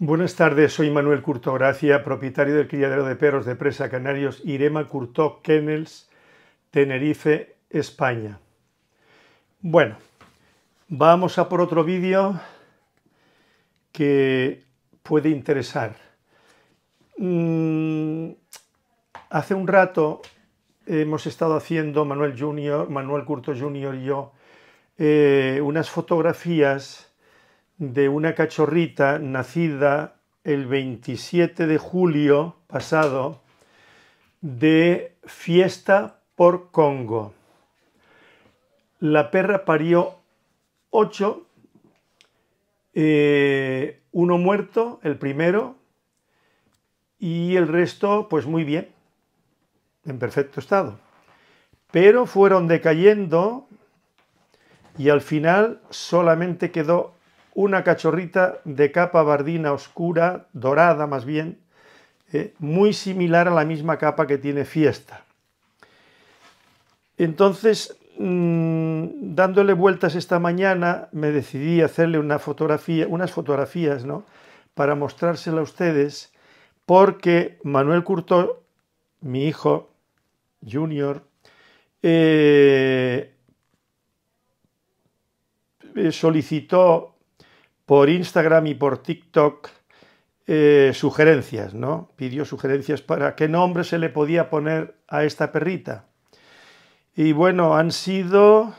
Buenas tardes, soy Manuel Gracia, propietario del criadero de perros de presa canarios Irema Curtó Kennels, Tenerife, España. Bueno, vamos a por otro vídeo que puede interesar. Mm, hace un rato hemos estado haciendo, Manuel Junior, Manuel Curto Junior y yo, eh, unas fotografías de una cachorrita nacida el 27 de julio pasado de Fiesta por Congo. La perra parió ocho, eh, uno muerto, el primero, y el resto, pues muy bien, en perfecto estado. Pero fueron decayendo y al final solamente quedó una cachorrita de capa bardina oscura, dorada más bien, eh, muy similar a la misma capa que tiene Fiesta. Entonces, mm, dándole vueltas esta mañana, me decidí a hacerle unas fotografías, ¿no? Para mostrársela a ustedes, porque Manuel Curto, mi hijo junior, eh, eh, solicitó por Instagram y por TikTok eh, sugerencias, ¿no? Pidió sugerencias para qué nombre se le podía poner a esta perrita. Y bueno, han sido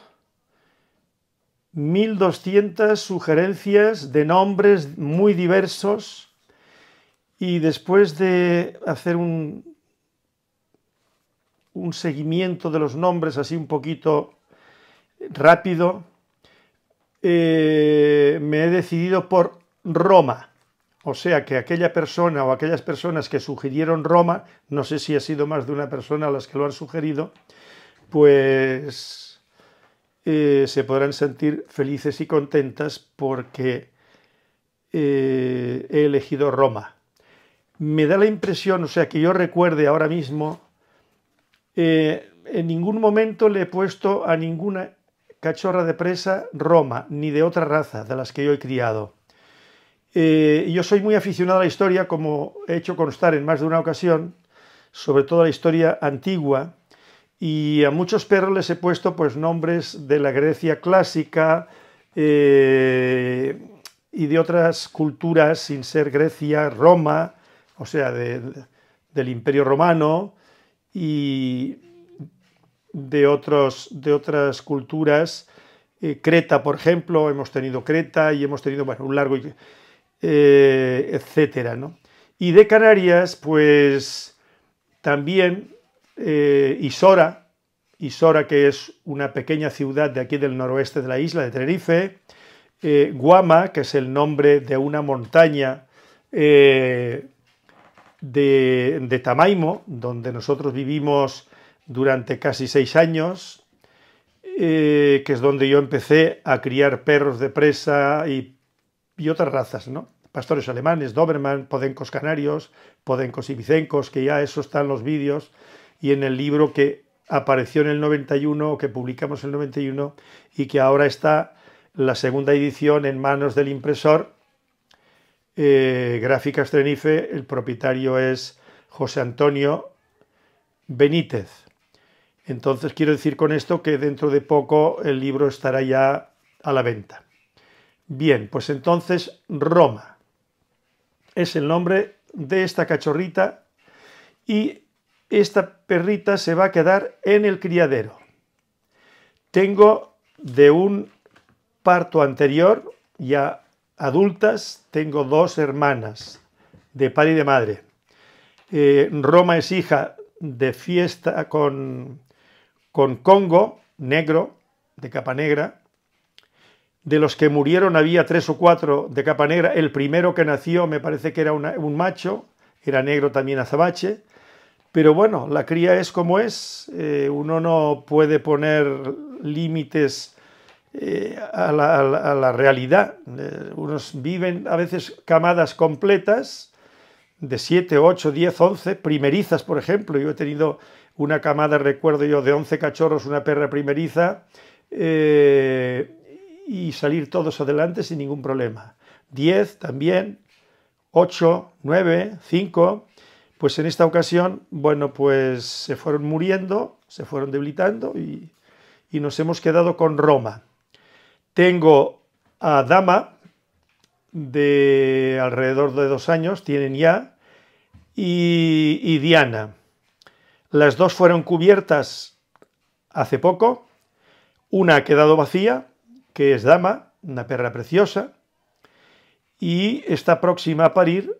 1.200 sugerencias de nombres muy diversos y después de hacer un, un seguimiento de los nombres así un poquito rápido, eh, me he decidido por Roma. O sea que aquella persona o aquellas personas que sugirieron Roma, no sé si ha sido más de una persona las que lo han sugerido, pues eh, se podrán sentir felices y contentas porque eh, he elegido Roma. Me da la impresión, o sea que yo recuerde ahora mismo, en ningún momento le he puesto a ninguna cachorra de presa Roma, ni de otra raza de las que yo he criado. Eh, yo soy muy aficionado a la historia, como he hecho constar en más de una ocasión, sobre todo a la historia antigua, y a muchos perros les he puesto pues, nombres de la Grecia clásica eh, y de otras culturas sin ser Grecia, Roma, o sea, del Imperio Romano, y de, otros, de otras culturas. Eh, Creta, por ejemplo, hemos tenido Creta y hemos tenido, un largo, eh, etcétera, ¿no? Y de Canarias, pues también eh, Isora, Isora, que es una pequeña ciudad de aquí del noroeste de la isla de Tenerife, Guama, que es el nombre de una montaña de, de, Tamaimo, donde nosotros vivimos durante casi seis años, eh, que es donde yo empecé a criar perros de presa y, otras razas, ¿no? Pastores alemanes, Doberman, podencos canarios, podencos y vicencos, que ya eso está en los vídeos y en el libro que apareció en el 91 que publicamos en el 91 y que ahora está la segunda edición en manos del impresor eh, Gráficas Trenife. El propietario es José Antonio Benítez. Entonces quiero decir con esto que dentro de poco el libro estará ya a la venta. Bien, pues entonces Roma es el nombre de esta cachorrita y esta perrita se va a quedar en el criadero. Tengo de un parto anterior, ya adultas, tengo dos hermanas de padre y de madre. Eh, Roma es hija de fiesta con con Congo, negro, de capa negra. De los que murieron había tres o cuatro de capa negra. El primero que nació me parece que era un macho, era negro también azabache. Pero bueno, la cría es como es, eh, uno no puede poner límites eh, a, la, realidad. Eh, unos viven a veces camadas completas de 7, 8, 10, 11, primerizas, por ejemplo. Yo he tenido una camada, recuerdo yo, de 11 cachorros, una perra primeriza, eh, y salir todos adelante sin ningún problema. 10 también, ocho, nueve, cinco, pues en esta ocasión, bueno, pues se fueron muriendo, se fueron debilitando y, nos hemos quedado con Roma. Tengo a Dama de alrededor de dos años, tienen ya, y Diana. Las dos fueron cubiertas hace poco. Una ha quedado vacía, que es Dama, una perra preciosa, y está próxima a parir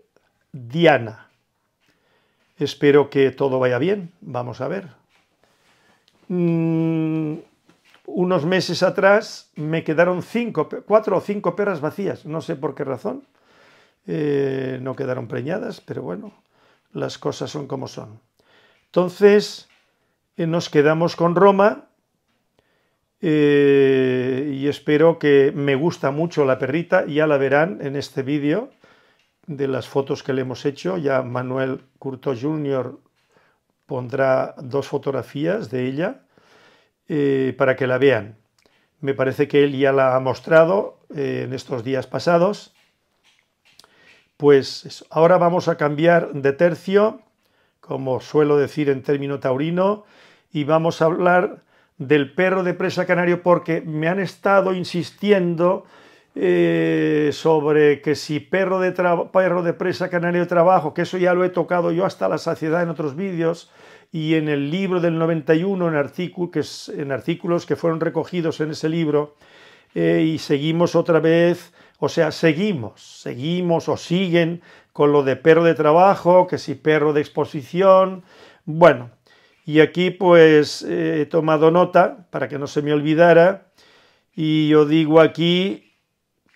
Diana. Espero que todo vaya bien, vamos a ver. Mm, unos meses atrás me quedaron cuatro o cinco perras vacías, no sé por qué razón. Eh, no quedaron preñadas, pero bueno, las cosas son como son. Entonces eh, nos quedamos con Roma eh, y espero que me gusta mucho la perrita, ya la verán en este vídeo de las fotos que le hemos hecho, ya Manuel Curto Jr. pondrá dos fotografías de ella eh, para que la vean. Me parece que él ya la ha mostrado en estos días pasados. Pues ahora vamos a cambiar de tercio como suelo decir en término taurino, y vamos a hablar del perro de presa canario porque me han estado insistiendo eh, sobre que si perro de, de presa canario de trabajo, que eso ya lo he tocado yo hasta la saciedad en otros vídeos, y en el libro del 91, en, que en artículos que fueron recogidos en ese libro, eh, y seguimos otra vez, o sea, seguimos, seguimos o siguen con lo de perro de trabajo, que si perro de exposición, bueno, y aquí pues eh, he tomado nota para que no se me olvidara y yo digo aquí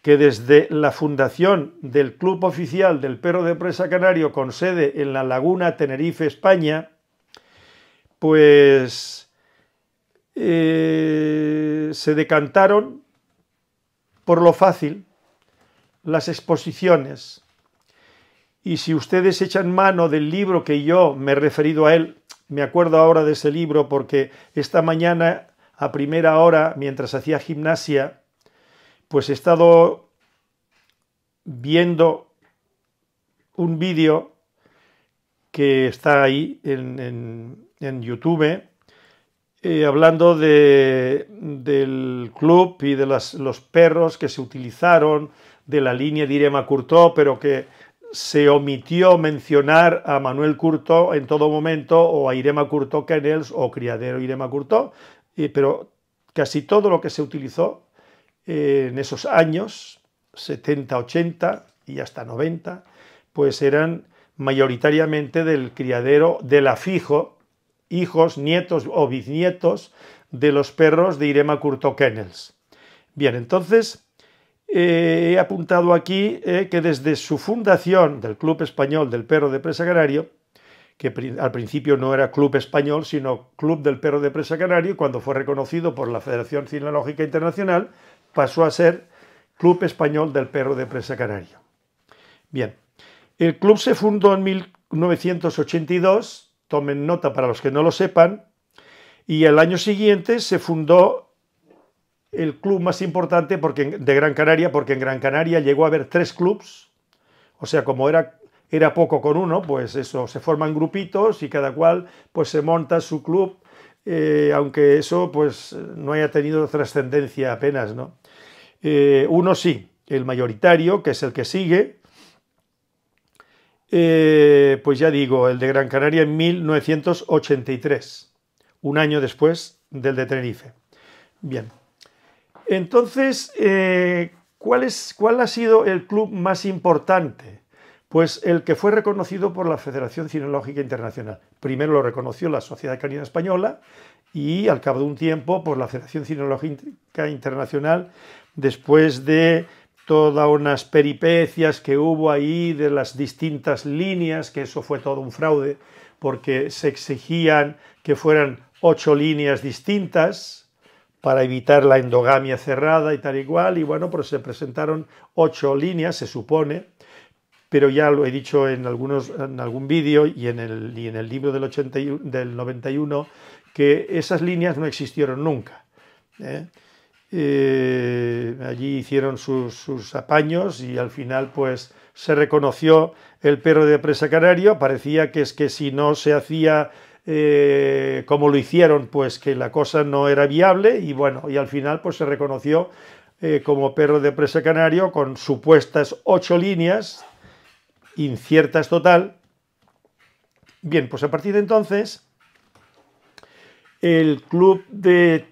que desde la fundación del Club Oficial del Perro de Presa Canario con sede en La Laguna, Tenerife, España, pues eh, se decantaron por lo fácil las exposiciones, y si ustedes echan mano del libro que yo me he referido a él, me acuerdo ahora de ese libro porque esta mañana a primera hora, mientras hacía gimnasia, pues he estado viendo un vídeo que está ahí en, YouTube, eh, hablando de, del club y de los perros que se utilizaron de la línea de Irema pero que se omitió mencionar a Manuel Curto en todo momento, o a Irema Curto Kennels, o Criadero Irema Curto, pero casi todo lo que se utilizó eh, en esos años, 70, 80 y hasta 90, pues eran mayoritariamente del criadero de la fijo, hijos, nietos o bisnietos de los perros de Irema Curto Kennels. Bien, entonces eh, he apuntado aquí eh, que desde su fundación del Club Español del Perro de Presa Canario, que al principio no era Club Español, sino Club del Perro de Presa Canario, cuando fue reconocido por la Federación Cinelógica Internacional, pasó a ser Club Español del Perro de Presa Canario. Bien, el club se fundó en 1982, tomen nota para los que no lo sepan, y el año siguiente se fundó el club más importante porque, de Gran Canaria, porque en Gran Canaria llegó a haber tres clubs, o sea, como era, era poco con uno, pues eso, se forman grupitos y cada cual pues se monta su club, eh, aunque eso pues no haya tenido trascendencia apenas, ¿no? Eh, uno sí, el mayoritario, que es el que sigue, eh, pues ya digo, el de Gran Canaria en 1983, un año después del de Tenerife. Bien, entonces, eh, ¿cuál, ha sido el club más importante? Pues el que fue reconocido por la Federación Cinológica Internacional. Primero lo reconoció la Sociedad Canina Española y al cabo de un tiempo, por pues la Federación Cinológica Internacional, después de todas unas peripecias que hubo ahí de las distintas líneas, que eso fue todo un fraude, porque se exigían que fueran ocho líneas distintas, para evitar la endogamia cerrada y tal igual y bueno, pues se presentaron ocho líneas, se supone, pero ya lo he dicho en, algunos, en algún vídeo y, en el, en el libro del, del 91, que esas líneas no existieron nunca. ¿eh? Eh, allí hicieron sus, sus, apaños y al final pues se reconoció el perro de presa canario, parecía que es que si no se hacía eh, cómo como lo hicieron, pues que la cosa no era viable y bueno, y al final pues se reconoció eh, como perro de presa canario con supuestas ocho líneas, inciertas total. Bien, pues a partir de entonces, el club de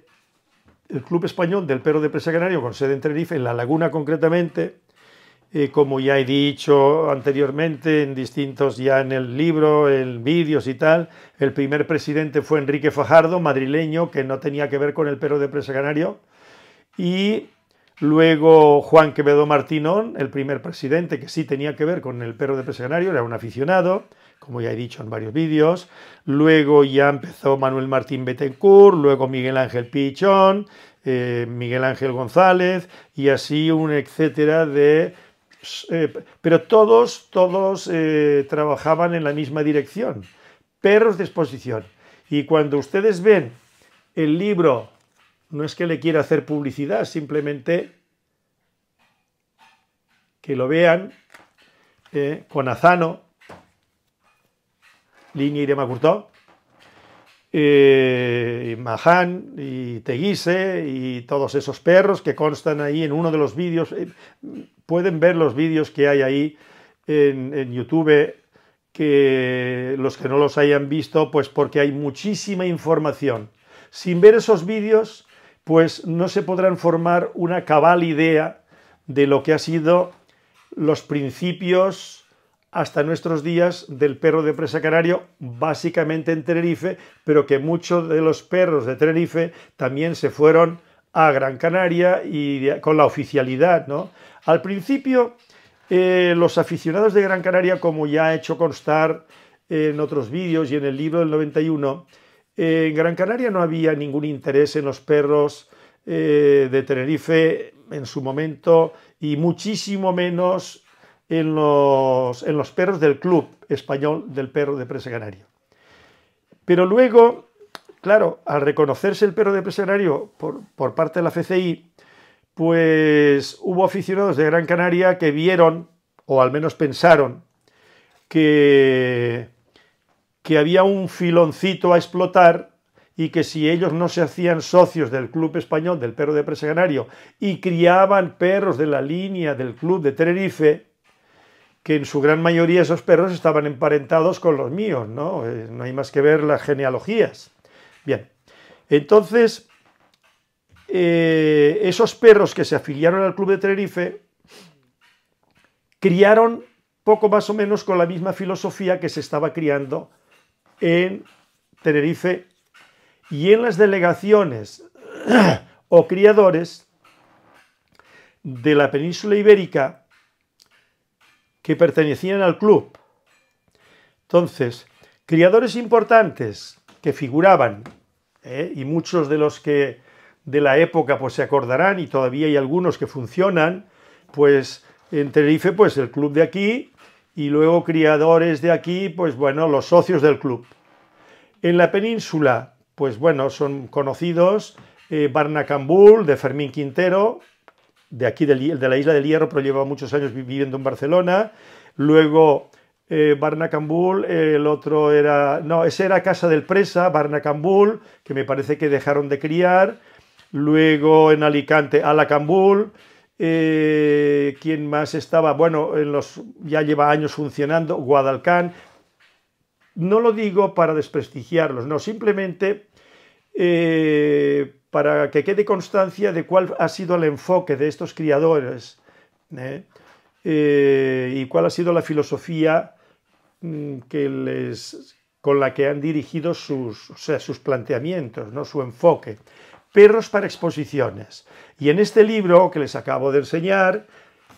el club español del perro de presa canario con sede en Tenerife, en la laguna concretamente, eh, como ya he dicho anteriormente en distintos ya en el libro, en vídeos y tal, el primer presidente fue Enrique Fajardo, madrileño, que no tenía que ver con el perro de Presa Canario, y luego Juan Quevedo Martinón, el primer presidente que sí tenía que ver con el Perro de Presa Canario, era un aficionado, como ya he dicho en varios vídeos, luego ya empezó Manuel Martín Betancourt, luego Miguel Ángel Pichón, eh, Miguel Ángel González, y así un etcétera de eh, pero todos, todos eh, trabajaban en la misma dirección, perros de exposición. Y cuando ustedes ven el libro, no es que le quiera hacer publicidad, simplemente que lo vean eh, con Azano, Línea y Demacurtó, eh, y Mahan y Teguise y todos esos perros que constan ahí en uno de los vídeos. Eh, pueden ver los vídeos que hay ahí en, YouTube, que los que no los hayan visto, pues porque hay muchísima información. Sin ver esos vídeos, pues no se podrán formar una cabal idea de lo que ha sido los principios hasta nuestros días del perro de presa canario, básicamente en Tenerife, pero que muchos de los perros de Tenerife también se fueron a Gran Canaria y con la oficialidad, ¿no? Al principio, eh, los aficionados de Gran Canaria, como ya he hecho constar en otros vídeos y en el libro del 91, en Gran Canaria no había ningún interés en los perros eh, de Tenerife en su momento y muchísimo menos en los, en los perros del Club Español del Perro de Presa Canario. Pero luego, claro, al reconocerse el perro de Presa por, parte de la FCI, pues hubo aficionados de Gran Canaria que vieron, o al menos pensaron, que, que había un filoncito a explotar y que si ellos no se hacían socios del Club Español del Perro de Presa Canario y criaban perros de la línea del Club de Tenerife, que en su gran mayoría esos perros estaban emparentados con los míos, ¿no? Eh, no hay más que ver las genealogías. Bien, entonces, eh, esos perros que se afiliaron al Club de Tenerife criaron poco más o menos con la misma filosofía que se estaba criando en Tenerife y en las delegaciones o criadores de la península ibérica que pertenecían al club. Entonces, criadores importantes que figuraban, ¿eh? y muchos de los que de la época pues se acordarán, y todavía hay algunos que funcionan, pues en Tenerife, pues el club de aquí, y luego criadores de aquí, pues bueno, los socios del club. En la península, pues bueno, son conocidos eh, Barnacambul, de Fermín Quintero, de aquí de la isla del Hierro, pero lleva muchos años viviendo en Barcelona. Luego eh, Barnacambul, el otro era, no, ese era Casa del Presa, Barnacambul, que me parece que dejaron de criar. Luego en Alicante, Alacambul. Eh, ¿Quién más estaba? Bueno, en los, ya lleva años funcionando, Guadalcán. No lo digo para desprestigiarlos, no, simplemente eh, para que quede constancia de cuál ha sido el enfoque de estos criadores ¿eh? Eh, y cuál ha sido la filosofía mm, que les, con la que han dirigido sus, sus planteamientos, ¿no? su enfoque. Perros para exposiciones. Y en este libro que les acabo de enseñar,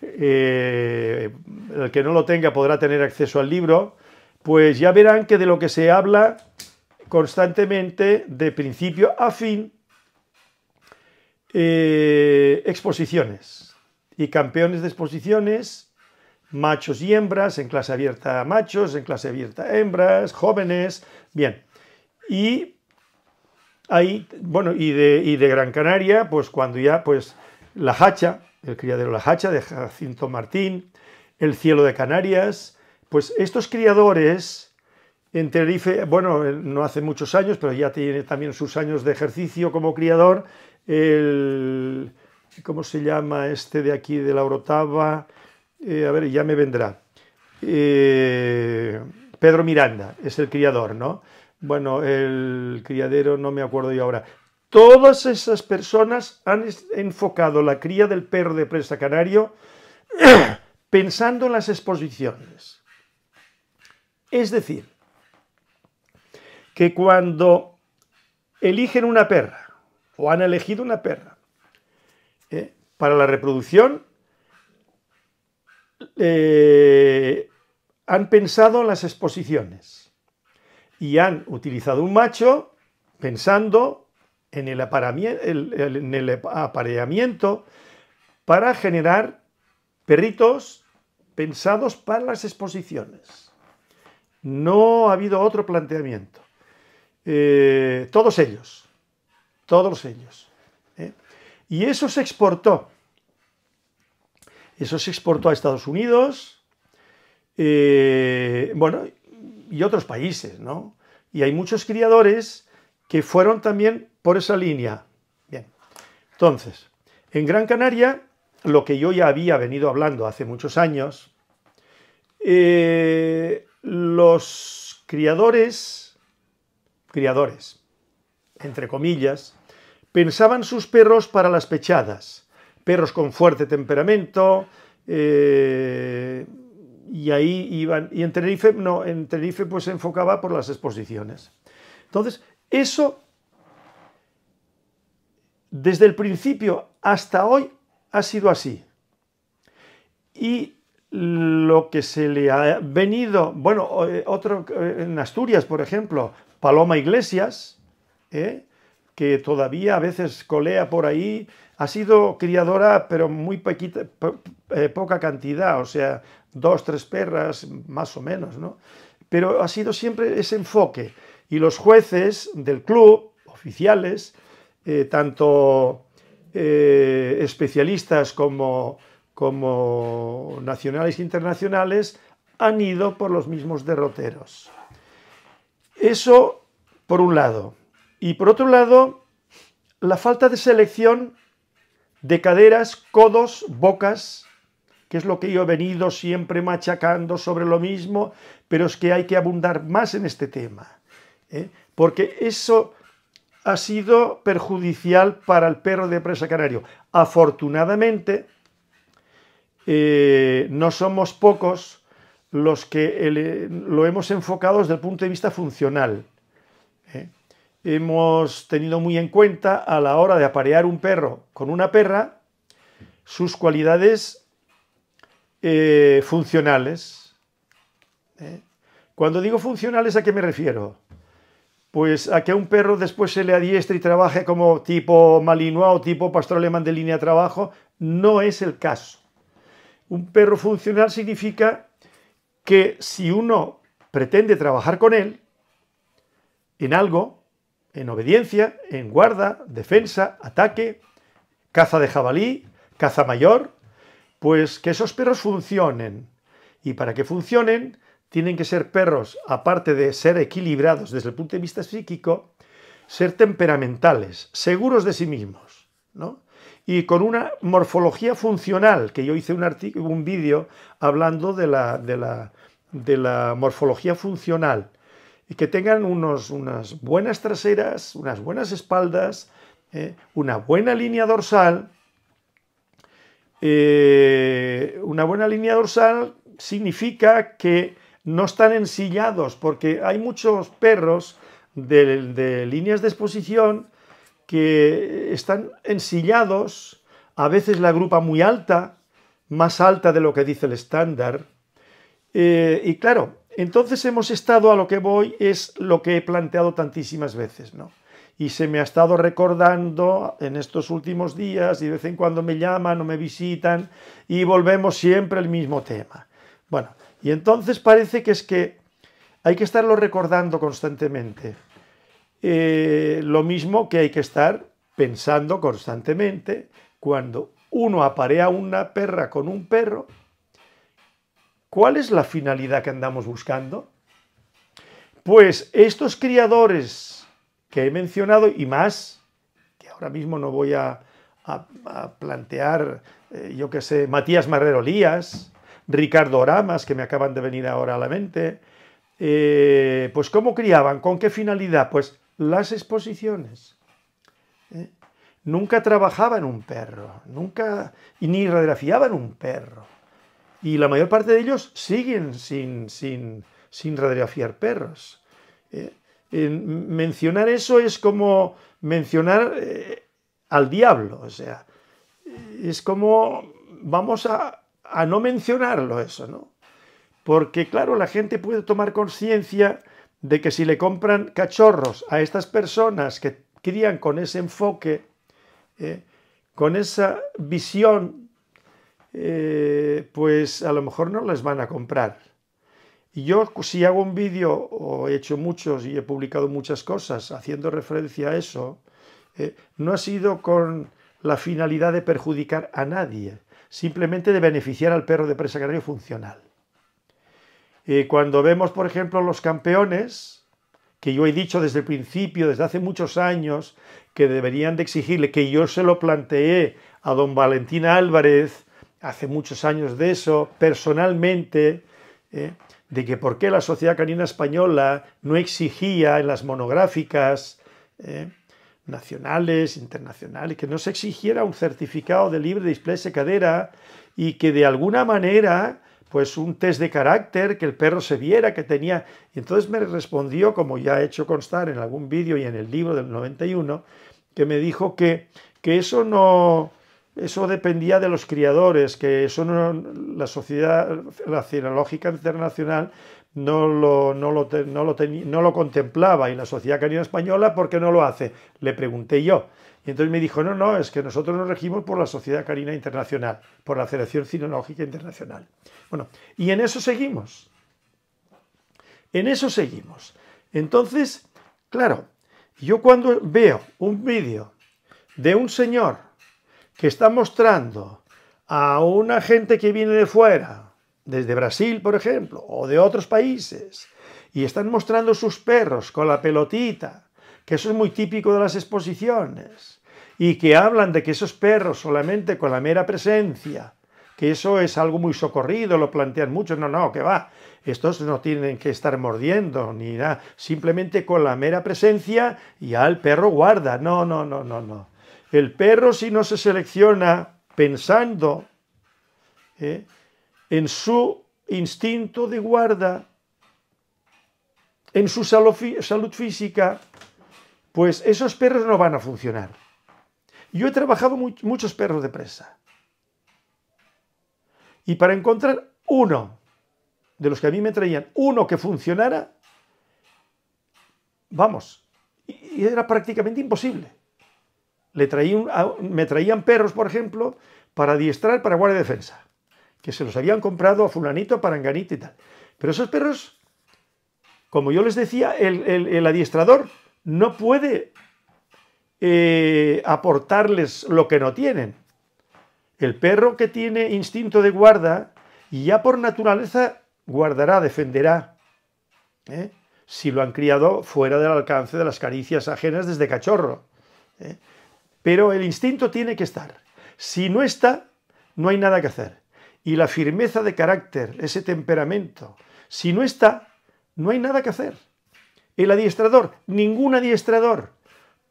eh, el que no lo tenga podrá tener acceso al libro, pues ya verán que de lo que se habla constantemente de principio a fin eh, exposiciones y campeones de exposiciones, machos y hembras, en clase abierta machos, en clase abierta hembras, jóvenes, bien. Y ahí, bueno, y de, Gran Canaria, pues cuando ya, pues la hacha, el criadero La Hacha de Jacinto Martín, El Cielo de Canarias, pues estos criadores en Tenerife, bueno, no hace muchos años, pero ya tiene también sus años de ejercicio como criador, el, ¿cómo se llama este de aquí de la Orotava? Eh, a ver, ya me vendrá. Eh, Pedro Miranda es el criador, ¿no? Bueno, el criadero no me acuerdo yo ahora. Todas esas personas han enfocado la cría del perro de presa canario pensando en las exposiciones. Es decir, que cuando eligen una perra, o han elegido una perra. ¿eh? Para la reproducción eh, han pensado en las exposiciones y han utilizado un macho pensando en el, apareamiento para generar perritos pensados para las exposiciones. No ha habido otro planteamiento. Eh, todos ellos todos ellos. ¿eh? Y eso se exportó. Eso se exportó a Estados Unidos, eh, bueno, y otros países, ¿no? Y hay muchos criadores que fueron también por esa línea. Bien, entonces, en Gran Canaria, lo que yo ya había venido hablando hace muchos años, eh, los criadores, criadores, entre comillas, pensaban sus perros para las pechadas. Perros con fuerte temperamento, eh, y ahí iban. Y en Tenerife, no, en pues se enfocaba por las exposiciones. Entonces, eso, desde el principio hasta hoy, ha sido así. Y lo que se le ha venido, bueno, eh, otro eh, en Asturias, por ejemplo, Paloma Iglesias, ¿eh? que todavía a veces colea por ahí, ha sido criadora, pero muy eh, poca cantidad, o sea, dos, tres perras, más o menos, ¿no? Pero ha sido siempre ese enfoque. Y los jueces del club, oficiales, eh, tanto especialistas como nacionales e internacionales, han ido por los mismos derroteros. Eso por un lado. Y por otro lado, la falta de selección de caderas, codos, bocas, que es lo que yo he venido siempre machacando sobre lo mismo, pero es que hay que abundar más en este tema, ¿eh? porque eso ha sido perjudicial para el perro de presa canario. Afortunadamente, eh, no somos pocos los que lo hemos enfocado desde el punto de vista funcional hemos tenido muy en cuenta a la hora de aparear un perro con una perra, sus cualidades eh, funcionales. ¿Eh? Cuando digo funcionales, ¿a qué me refiero? Pues a que a un perro después se le adiestre y trabaje como tipo malinois o tipo pastor alemán de línea de trabajo, no es el caso. Un perro funcional significa que si uno pretende trabajar con él en algo, en obediencia, en guarda, defensa, ataque, caza de jabalí, caza mayor, pues que esos perros funcionen. Y para que funcionen, tienen que ser perros, aparte de ser equilibrados desde el punto de vista psíquico, ser temperamentales, seguros de sí mismos, Y con una morfología funcional, que yo hice un, un vídeo hablando de la, de la morfología funcional, y que tengan unos, unas buenas traseras, unas buenas espaldas, eh, una buena línea dorsal. Eh, una buena línea dorsal significa que no están ensillados, porque hay muchos perros de, líneas de exposición que están ensillados, a veces la grupa muy alta, más alta de lo que dice el estándar. Eh, y claro, entonces hemos estado a lo que voy, es lo que he planteado tantísimas veces, ¿no? Y se me ha estado recordando en estos últimos días y de vez en cuando me llaman o me visitan y volvemos siempre al mismo tema. Bueno, y entonces parece que es que hay que estarlo recordando constantemente. Eh, lo mismo que hay que estar pensando constantemente cuando uno aparea una perra con un perro, ¿Cuál es la finalidad que andamos buscando? Pues estos criadores que he mencionado y más, que ahora mismo no voy a, plantear, eh, yo qué sé, Matías Marrero Lías, Ricardo Oramas, que me acaban de venir ahora a la mente, eh, pues ¿cómo criaban? ¿Con qué finalidad? Pues las exposiciones. ¿eh? Nunca trabajaban un perro, nunca, ni radiografiaban un perro. Y la mayor parte de ellos siguen sin, sin, sin perros. Eh, eh, mencionar eso es como mencionar eh, al diablo, o sea, es como vamos a, no mencionarlo eso, ¿no? Porque claro, la gente puede tomar conciencia de que si le compran cachorros a estas personas que crían con ese enfoque, con esa visión eh, pues a lo mejor no les van a comprar. Y yo si hago un vídeo, o he hecho muchos y he publicado muchas cosas haciendo referencia a eso, eh, no ha sido con la finalidad de perjudicar a nadie, simplemente de beneficiar al perro de presa canario funcional. Eh, cuando vemos, por ejemplo, los campeones, que yo he dicho desde el principio, desde hace muchos años, que deberían de exigirle, que yo se lo planteé a don Valentín Álvarez, hace muchos años de eso, personalmente, eh, de que por qué la Sociedad Canina Española no exigía en las monográficas eh, nacionales, internacionales, que no se exigiera un certificado de libre display cadera y que de alguna manera pues un test de carácter, que el perro se viera, que tenía... Y entonces me respondió, como ya he hecho constar en algún vídeo y en el libro del 91, que me dijo que, que eso no, eso dependía de los criadores, que eso no, la sociedad, la cinológica internacional no lo, no, lo, contemplaba y la sociedad Carina española, ¿por qué no lo hace? Le pregunté yo. Y entonces me dijo, no, no, es que nosotros nos regimos por la Sociedad Carina Internacional, por la Federación Cinológica Internacional. Bueno, y en eso seguimos. En eso seguimos. Entonces, claro, yo cuando veo un vídeo de un señor que están mostrando a una gente que viene de fuera, desde Brasil, por ejemplo, o de otros países, y están mostrando sus perros con la pelotita, que eso es muy típico de las exposiciones, y que hablan de que esos perros solamente con la mera presencia, que eso es algo muy socorrido, lo plantean muchos, no, no, que va, estos no tienen que estar mordiendo ni nada, simplemente con la mera presencia ya el perro guarda, no, no, no, no, no. El perro si no se selecciona pensando ¿eh? en su instinto de guarda, en su salud física, pues esos perros no van a funcionar. Yo he trabajado muchos perros de presa. Y para encontrar uno, de los que a mí me traían, uno que funcionara, vamos, y era prácticamente imposible me traían perros, por ejemplo, para adiestrar para guardia de defensa, que se los habían comprado a fulanito, para paranganito y tal. Pero esos perros, como yo les decía, el, adiestrador no puede eh, aportarles lo que no tienen. El perro que tiene instinto de guarda, y ya por naturaleza guardará, defenderá, ¿eh? si lo han criado fuera del alcance de las caricias ajenas desde cachorro. ¿eh? Pero el instinto tiene que estar. Si no está, no hay nada que hacer. Y la firmeza de carácter, ese temperamento, si no está, no hay nada que hacer. El adiestrador, ningún adiestrador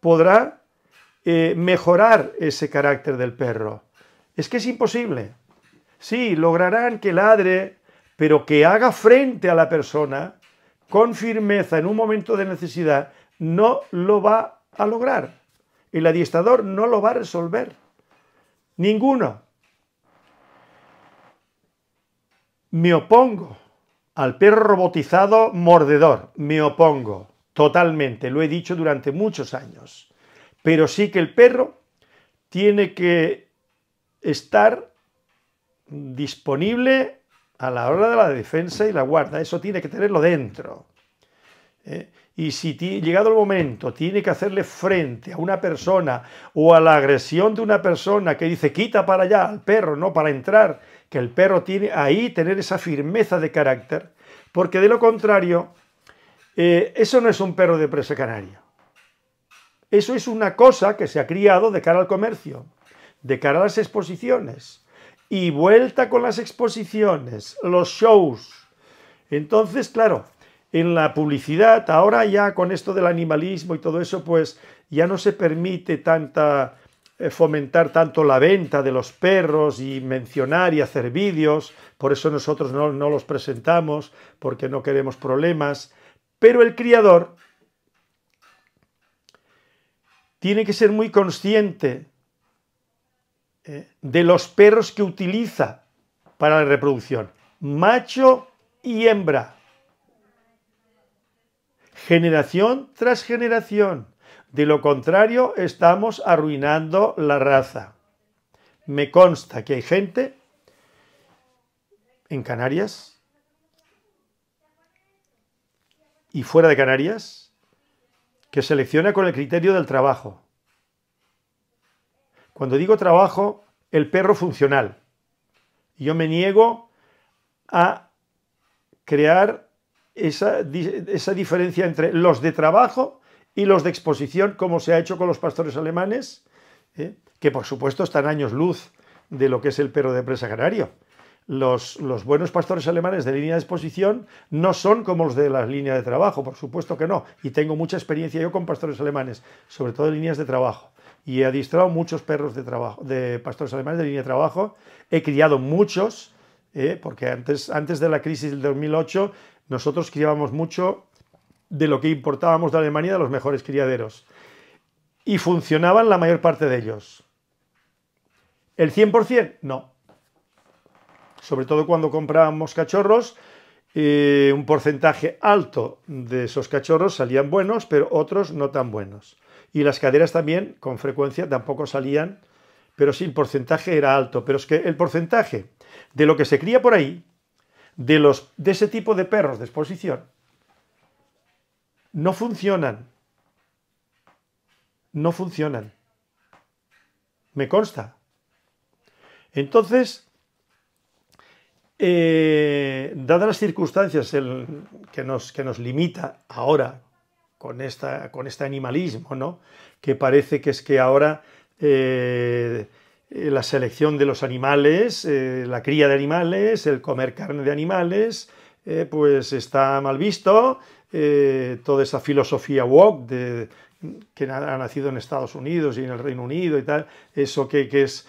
podrá eh, mejorar ese carácter del perro. Es que es imposible. Sí, lograrán que ladre, pero que haga frente a la persona con firmeza en un momento de necesidad, no lo va a lograr. El adiestrador no lo va a resolver. Ninguno. Me opongo al perro robotizado mordedor. Me opongo totalmente. Lo he dicho durante muchos años. Pero sí que el perro tiene que estar disponible a la hora de la defensa y la guarda. Eso tiene que tenerlo dentro. ¿Eh? Y si llegado el momento tiene que hacerle frente a una persona o a la agresión de una persona que dice quita para allá al perro, no para entrar, que el perro tiene ahí tener esa firmeza de carácter, porque de lo contrario, eh, eso no es un perro de presa canaria. Eso es una cosa que se ha criado de cara al comercio, de cara a las exposiciones. Y vuelta con las exposiciones, los shows. Entonces, claro, en la publicidad, ahora ya con esto del animalismo y todo eso, pues ya no se permite tanta eh, fomentar tanto la venta de los perros y mencionar y hacer vídeos, por eso nosotros no, no los presentamos, porque no queremos problemas, pero el criador tiene que ser muy consciente eh, de los perros que utiliza para la reproducción, macho y hembra generación tras generación. De lo contrario, estamos arruinando la raza. Me consta que hay gente en Canarias y fuera de Canarias que selecciona con el criterio del trabajo. Cuando digo trabajo, el perro funcional. Yo me niego a crear esa, diferencia entre los de trabajo y los de exposición, como se ha hecho con los pastores alemanes, ¿eh? que por supuesto están años luz de lo que es el perro de presa canario. Los, buenos pastores alemanes de línea de exposición no son como los de la línea de trabajo, por supuesto que no. Y tengo mucha experiencia yo con pastores alemanes, sobre todo en líneas de trabajo. Y he adiestrado muchos perros de, trabajo, de pastores alemanes de línea de trabajo. He criado muchos, ¿eh? porque antes, antes de la crisis del 2008 nosotros criábamos mucho de lo que importábamos de Alemania de los mejores criaderos. Y funcionaban la mayor parte de ellos. ¿El 100%? No. Sobre todo cuando comprábamos cachorros, eh, un porcentaje alto de esos cachorros salían buenos, pero otros no tan buenos. Y las caderas también, con frecuencia, tampoco salían, pero sí, el porcentaje era alto. Pero es que el porcentaje de lo que se cría por ahí de, los, de ese tipo de perros de exposición no funcionan. No funcionan. Me consta. Entonces, eh, dadas las circunstancias el, que, nos, que, nos, limita ahora con, esta, con este animalismo, ¿no? que parece que es que ahora eh, eh, la selección de los animales, eh, la cría de animales, el comer carne de animales, eh, pues está mal visto. toda esa filosofía woke que ha nacido en Estados Unidos y en el Reino Unido y tal, eso que, que es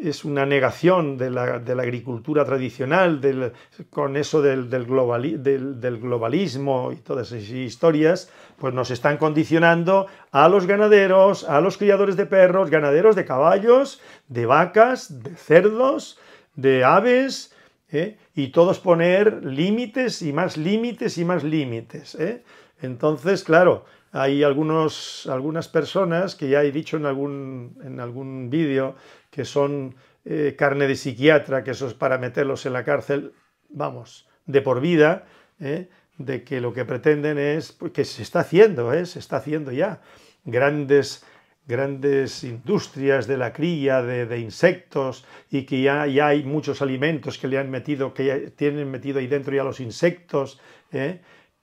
es una negación de la, agricultura tradicional, con eso del, globalismo y todas esas historias, pues nos están condicionando a los ganaderos, a los criadores de perros, ganaderos de caballos, de vacas, de cerdos, de aves, ¿eh? y todos poner límites y más límites y más límites. ¿eh? Entonces, claro, hay algunos, algunas personas que ya he dicho en algún, en algún vídeo que son eh, carne de psiquiatra, que eso es para meterlos en la cárcel, vamos, de por vida, ¿eh? de que lo que pretenden es, pues, que se está haciendo, ¿eh? se está haciendo ya, grandes grandes industrias de la cría de, insectos y que ya, hay muchos alimentos que le han metido, que tienen metido ahí dentro ya los insectos,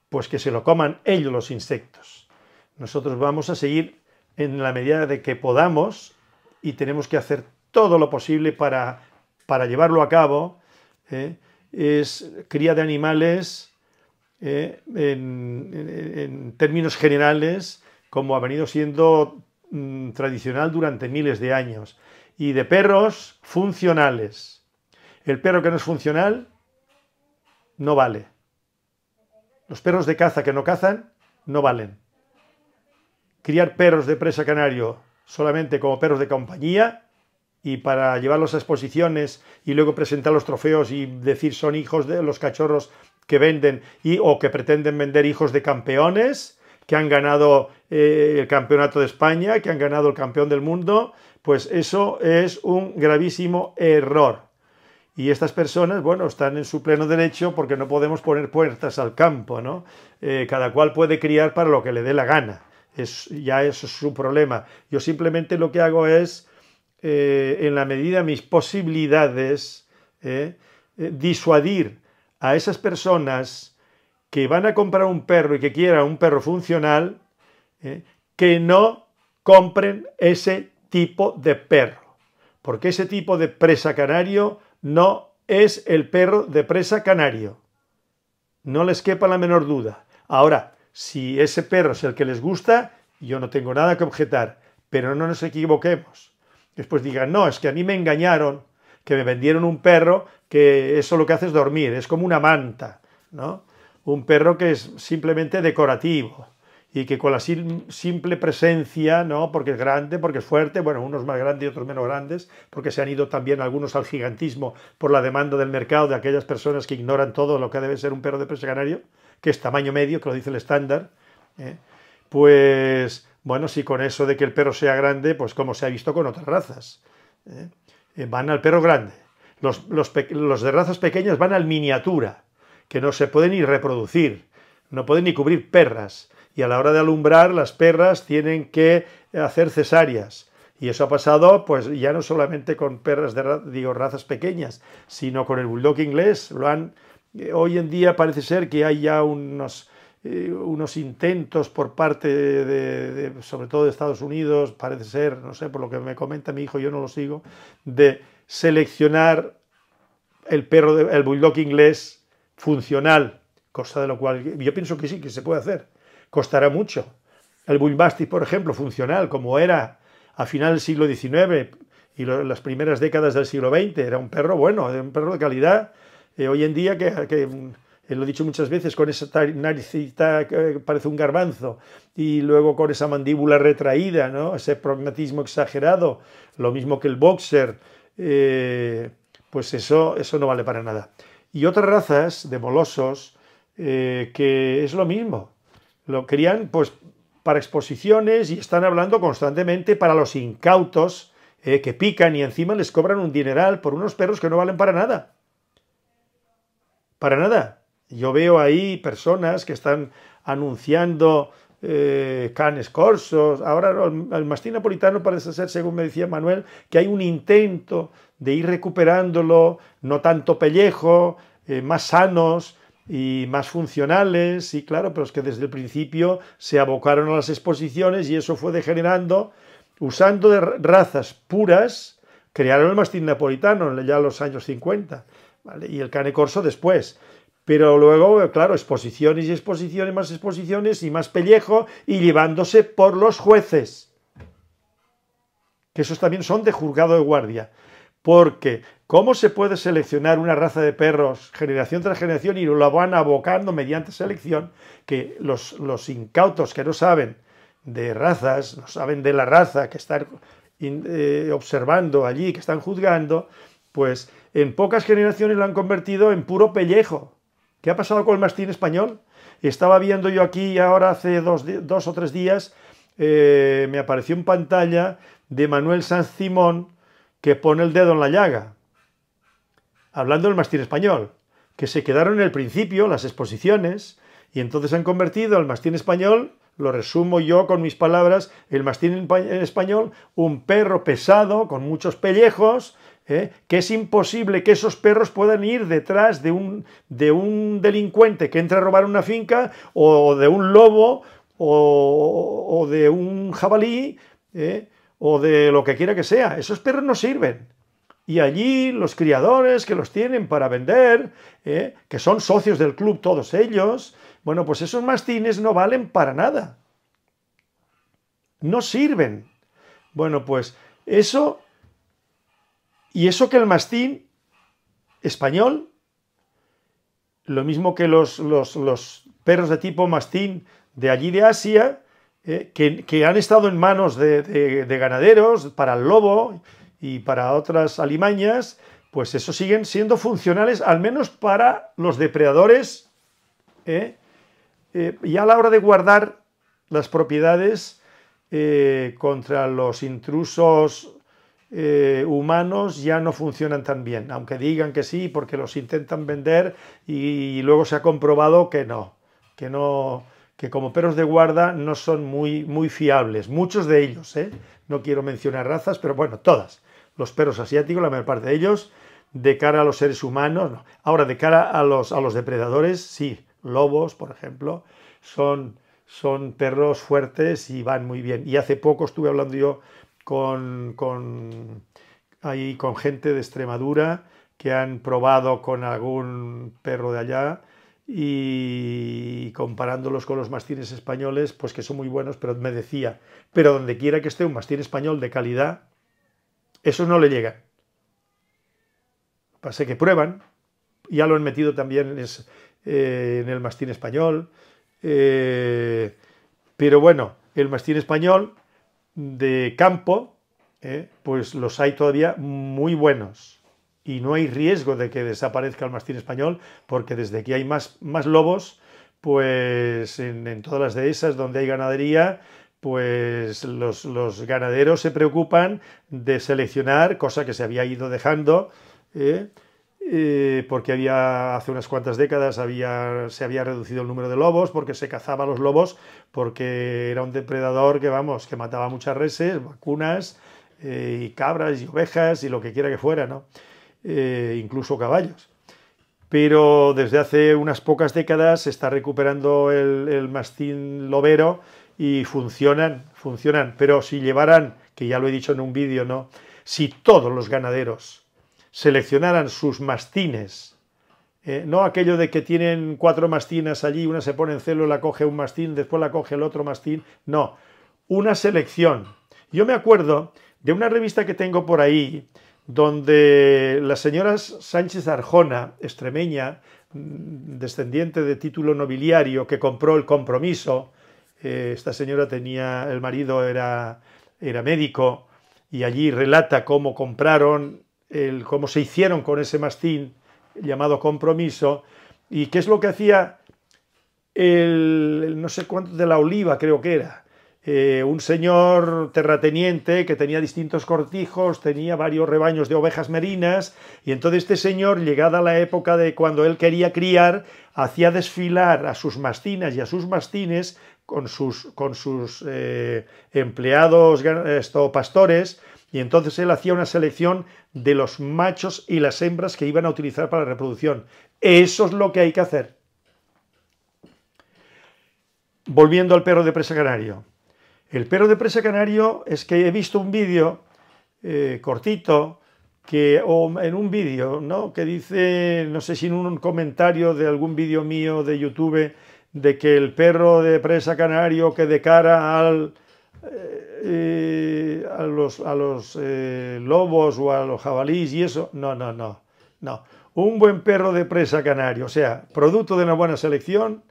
pues que se lo coman ellos los insectos. Nosotros vamos a seguir en la medida de que podamos y tenemos que hacer todo lo posible para, para llevarlo a cabo. ¿eh? Es cría de animales ¿eh? en, términos generales, como ha venido siendo mm, tradicional durante miles de años. Y de perros funcionales. El perro que no es funcional no vale. Los perros de caza que no cazan no valen criar perros de presa canario solamente como perros de compañía y para llevarlos a exposiciones y luego presentar los trofeos y decir son hijos de los cachorros que venden y, o que pretenden vender hijos de campeones que han ganado eh, el campeonato de España, que han ganado el campeón del mundo, pues eso es un gravísimo error. Y estas personas, bueno, están en su pleno derecho porque no podemos poner puertas al campo, ¿no? Eh, cada cual puede criar para lo que le dé la gana es, ya es su problema. Yo simplemente lo que hago es, eh, en la medida de mis posibilidades, eh, eh, disuadir a esas personas que van a comprar un perro y que quieran un perro funcional, que no compren ese tipo de perro. Porque ese tipo de presa canario no es el perro de presa canario. No les quepa la menor duda. Ahora, si ese perro es el que les gusta, yo no tengo nada que objetar, pero no nos equivoquemos. Después digan, no, es que a mí me engañaron, que me vendieron un perro que eso lo que hace es dormir, es como una manta, ¿no? Un perro que es simplemente decorativo y que con la simple presencia, ¿no? Porque es grande, porque es fuerte, bueno, unos más grandes y otros menos grandes, porque se han ido también algunos al gigantismo por la demanda del mercado de aquellas personas que ignoran todo lo que debe ser un perro de presa canario, que es tamaño medio, que lo dice el estándar, ¿eh? pues bueno, si con eso de que el perro sea grande, pues como se ha visto con otras razas, ¿eh? Eh, van al perro grande. Los, los, de razas pequeñas van al miniatura, que no se pueden ni reproducir, no pueden ni cubrir perras, y a la hora de alumbrar las perras tienen que hacer cesáreas, y eso ha pasado, pues ya no solamente con perras de digo, razas pequeñas, sino con el bulldog inglés. Lo han, eh, hoy en día parece ser que hay ya unos, eh, unos intentos por parte de, sobre todo de Estados Unidos, parece ser, no sé, por lo que me comenta mi hijo, yo no lo sigo, de seleccionar el perro, el bulldog inglés funcional, cosa de lo cual yo pienso que sí, que se puede hacer. Costará mucho. El bullmastiff, por ejemplo, funcional, como era a final del siglo XIX y las primeras décadas del siglo XX, era un perro bueno, un perro de calidad eh, hoy en día, que, mm, eh, lo he dicho muchas veces, con esa naricita que eh, parece un garbanzo y luego con esa mandíbula retraída, ese prognatismo exagerado, lo mismo que el boxer, pues eso, eso no vale para nada. Y otras razas de molosos que es lo mismo, lo crían pues para exposiciones y están hablando constantemente para los incautos que pican y encima les cobran un dineral por unos perros que no valen para nada. Para nada. Yo veo ahí personas que están anunciando eh, canes corsos. Ahora el mastín napolitano parece ser, según me decía Manuel, que hay un intento de ir recuperándolo, no tanto pellejo, eh, más sanos y más funcionales. Y claro, pero es que desde el principio se abocaron a las exposiciones y eso fue degenerando, usando razas puras, crearon el mastín napolitano ya en los años 50 y el cane corso después. Pero luego, claro, exposiciones y exposiciones, más exposiciones y más pellejo y llevándose por los jueces. Que esos también son de juzgado de guardia. Porque, ¿cómo se puede seleccionar una raza de perros generación tras generación y la van abocando mediante selección? Que los, los incautos que no saben de razas, no saben de la raza que están eh, observando allí, que están juzgando, pues en pocas generaciones lo han convertido en puro pellejo. ¿Qué ha pasado con el mastín español? Estaba viendo yo aquí ahora hace dos, o tres días, eh, me apareció en pantalla de Manuel San Simón que pone el dedo en la llaga, hablando del mastín español, que se quedaron en el principio las exposiciones y entonces han convertido al mastín español, lo resumo yo con mis palabras, el mastín español, un perro pesado con muchos pellejos ¿eh? que es imposible que esos perros puedan ir detrás de un, de un delincuente que entra a robar una finca o de un lobo o, o de un jabalí ¿eh? o de lo que quiera que sea. Esos perros no sirven. Y allí los criadores que los tienen para vender, ¿eh? que son socios del club todos ellos, bueno, pues esos mastines no valen para nada. No sirven. Bueno, pues eso y eso que el mastín español, lo mismo que los, perros de tipo mastín de allí de Asia, eh, que, han estado en manos de, ganaderos para el lobo y para otras alimañas, pues eso siguen siendo funcionales, al menos para los depredadores, ¿eh? Eh, y a la hora de guardar las propiedades contra los intrusos eh, humanos ya no funcionan tan bien, aunque digan que sí porque los intentan vender y, luego se ha comprobado que no, que no, que como perros de guarda no son muy, muy fiables, muchos de ellos, ¿eh? no quiero mencionar razas, pero bueno, todas, los perros asiáticos, la mayor parte de ellos, de cara a los seres humanos, ahora de cara a los, a los depredadores, sí, lobos, por ejemplo, son, son perros fuertes y van muy bien. Y hace poco estuve hablando yo con, ahí, con gente de Extremadura que han probado con algún perro de allá y comparándolos con los mastines españoles, pues que son muy buenos, pero me decía, pero donde quiera que esté un mastín español de calidad, eso no le llega. Pase que prueban, ya lo han metido también en, eh, el mastín español, eh, pero bueno, el mastín español de campo, eh, pues los hay todavía muy buenos. Y no hay riesgo de que desaparezca el mastín español, porque desde que hay más, más lobos, pues en, todas las dehesas donde hay ganadería, pues los, los, ganaderos se preocupan de seleccionar, cosa que se había ido dejando, eh, eh, porque había hace unas cuantas décadas se había reducido el número de lobos, porque se cazaba a los lobos, porque era un depredador que, vamos, que mataba muchas reses, vacunas, eh, y cabras, y ovejas, y lo que quiera que fuera, eh, incluso caballos. Pero desde hace unas pocas décadas se está recuperando el, mastín lobero y funcionan, funcionan. Pero si llevaran, que ya lo he dicho en un vídeo, ¿no? Si todos los ganaderos seleccionaran sus mastines, eh, no aquello de que tienen cuatro mastinas allí, una se pone en celo, la coge un mastín, después la coge el otro mastín, no, una selección. Yo me acuerdo de una revista que tengo por ahí, donde la señora Sánchez Arjona, extremeña, mm, descendiente de título nobiliario, que compró el compromiso, eh, esta señora tenía, el marido era, era médico, y allí relata cómo compraron cómo se hicieron con ese mastín llamado compromiso y qué es lo que hacía el, no sé cuánto de la oliva creo que era. Eh, un señor terrateniente que tenía distintos cortijos, tenía varios rebaños de ovejas merinas, y entonces este señor, llegada la época de cuando él quería criar, hacía desfilar a sus mastinas y a sus mastines con sus, con sus eh, empleados eh, pastores, y entonces él hacía una selección de los machos y las hembras que iban a utilizar para la reproducción. Eso es lo que hay que hacer. Volviendo al perro de presa canario. El perro de presa canario es que he visto un vídeo eh, cortito que o en un vídeo, ¿no? Que dice, no sé si en un comentario de algún vídeo mío de YouTube de que el perro de presa canario que de cara al eh, eh, a los, eh, lobos o a los jabalíes y eso. No, no, no, no. Un buen perro de presa canario, o sea, producto de una buena selección,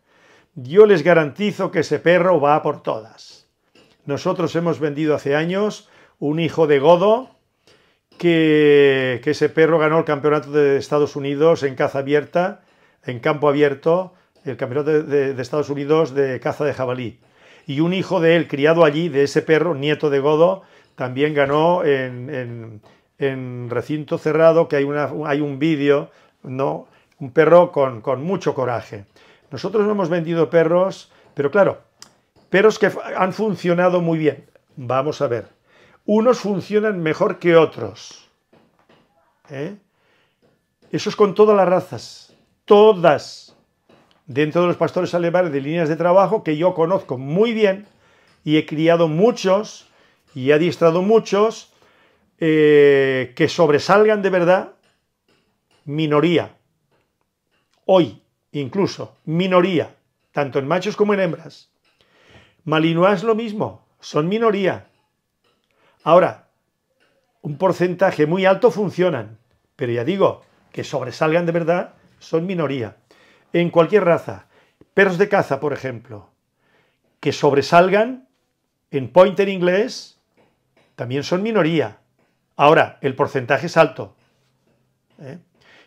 yo les garantizo que ese perro va por todas. Nosotros hemos vendido hace años un hijo de Godo, que, ese perro ganó el campeonato de Estados Unidos en caza abierta, en campo abierto, el campeonato de Estados Unidos de caza de jabalí y un hijo de él criado allí, de ese perro, nieto de Godo, también ganó en, recinto cerrado, que hay, hay un vídeo, ¿no? un perro con, mucho coraje. Nosotros no hemos vendido perros, pero claro, perros que han funcionado muy bien. Vamos a ver. Unos funcionan mejor que otros. ¿eh? Eso es con todas las razas. Todas dentro de los pastores alemanes de líneas de trabajo que yo conozco muy bien y he criado muchos y he adiestrado muchos eh, que sobresalgan de verdad minoría. Hoy, incluso, minoría, tanto en machos como en hembras. Malinois es lo mismo, son minoría. Ahora, un porcentaje muy alto funcionan, pero ya digo, que sobresalgan de verdad son minoría en cualquier raza, perros de caza, por ejemplo, que sobresalgan en pointer inglés, también son minoría. Ahora, el porcentaje es alto. ¿eh?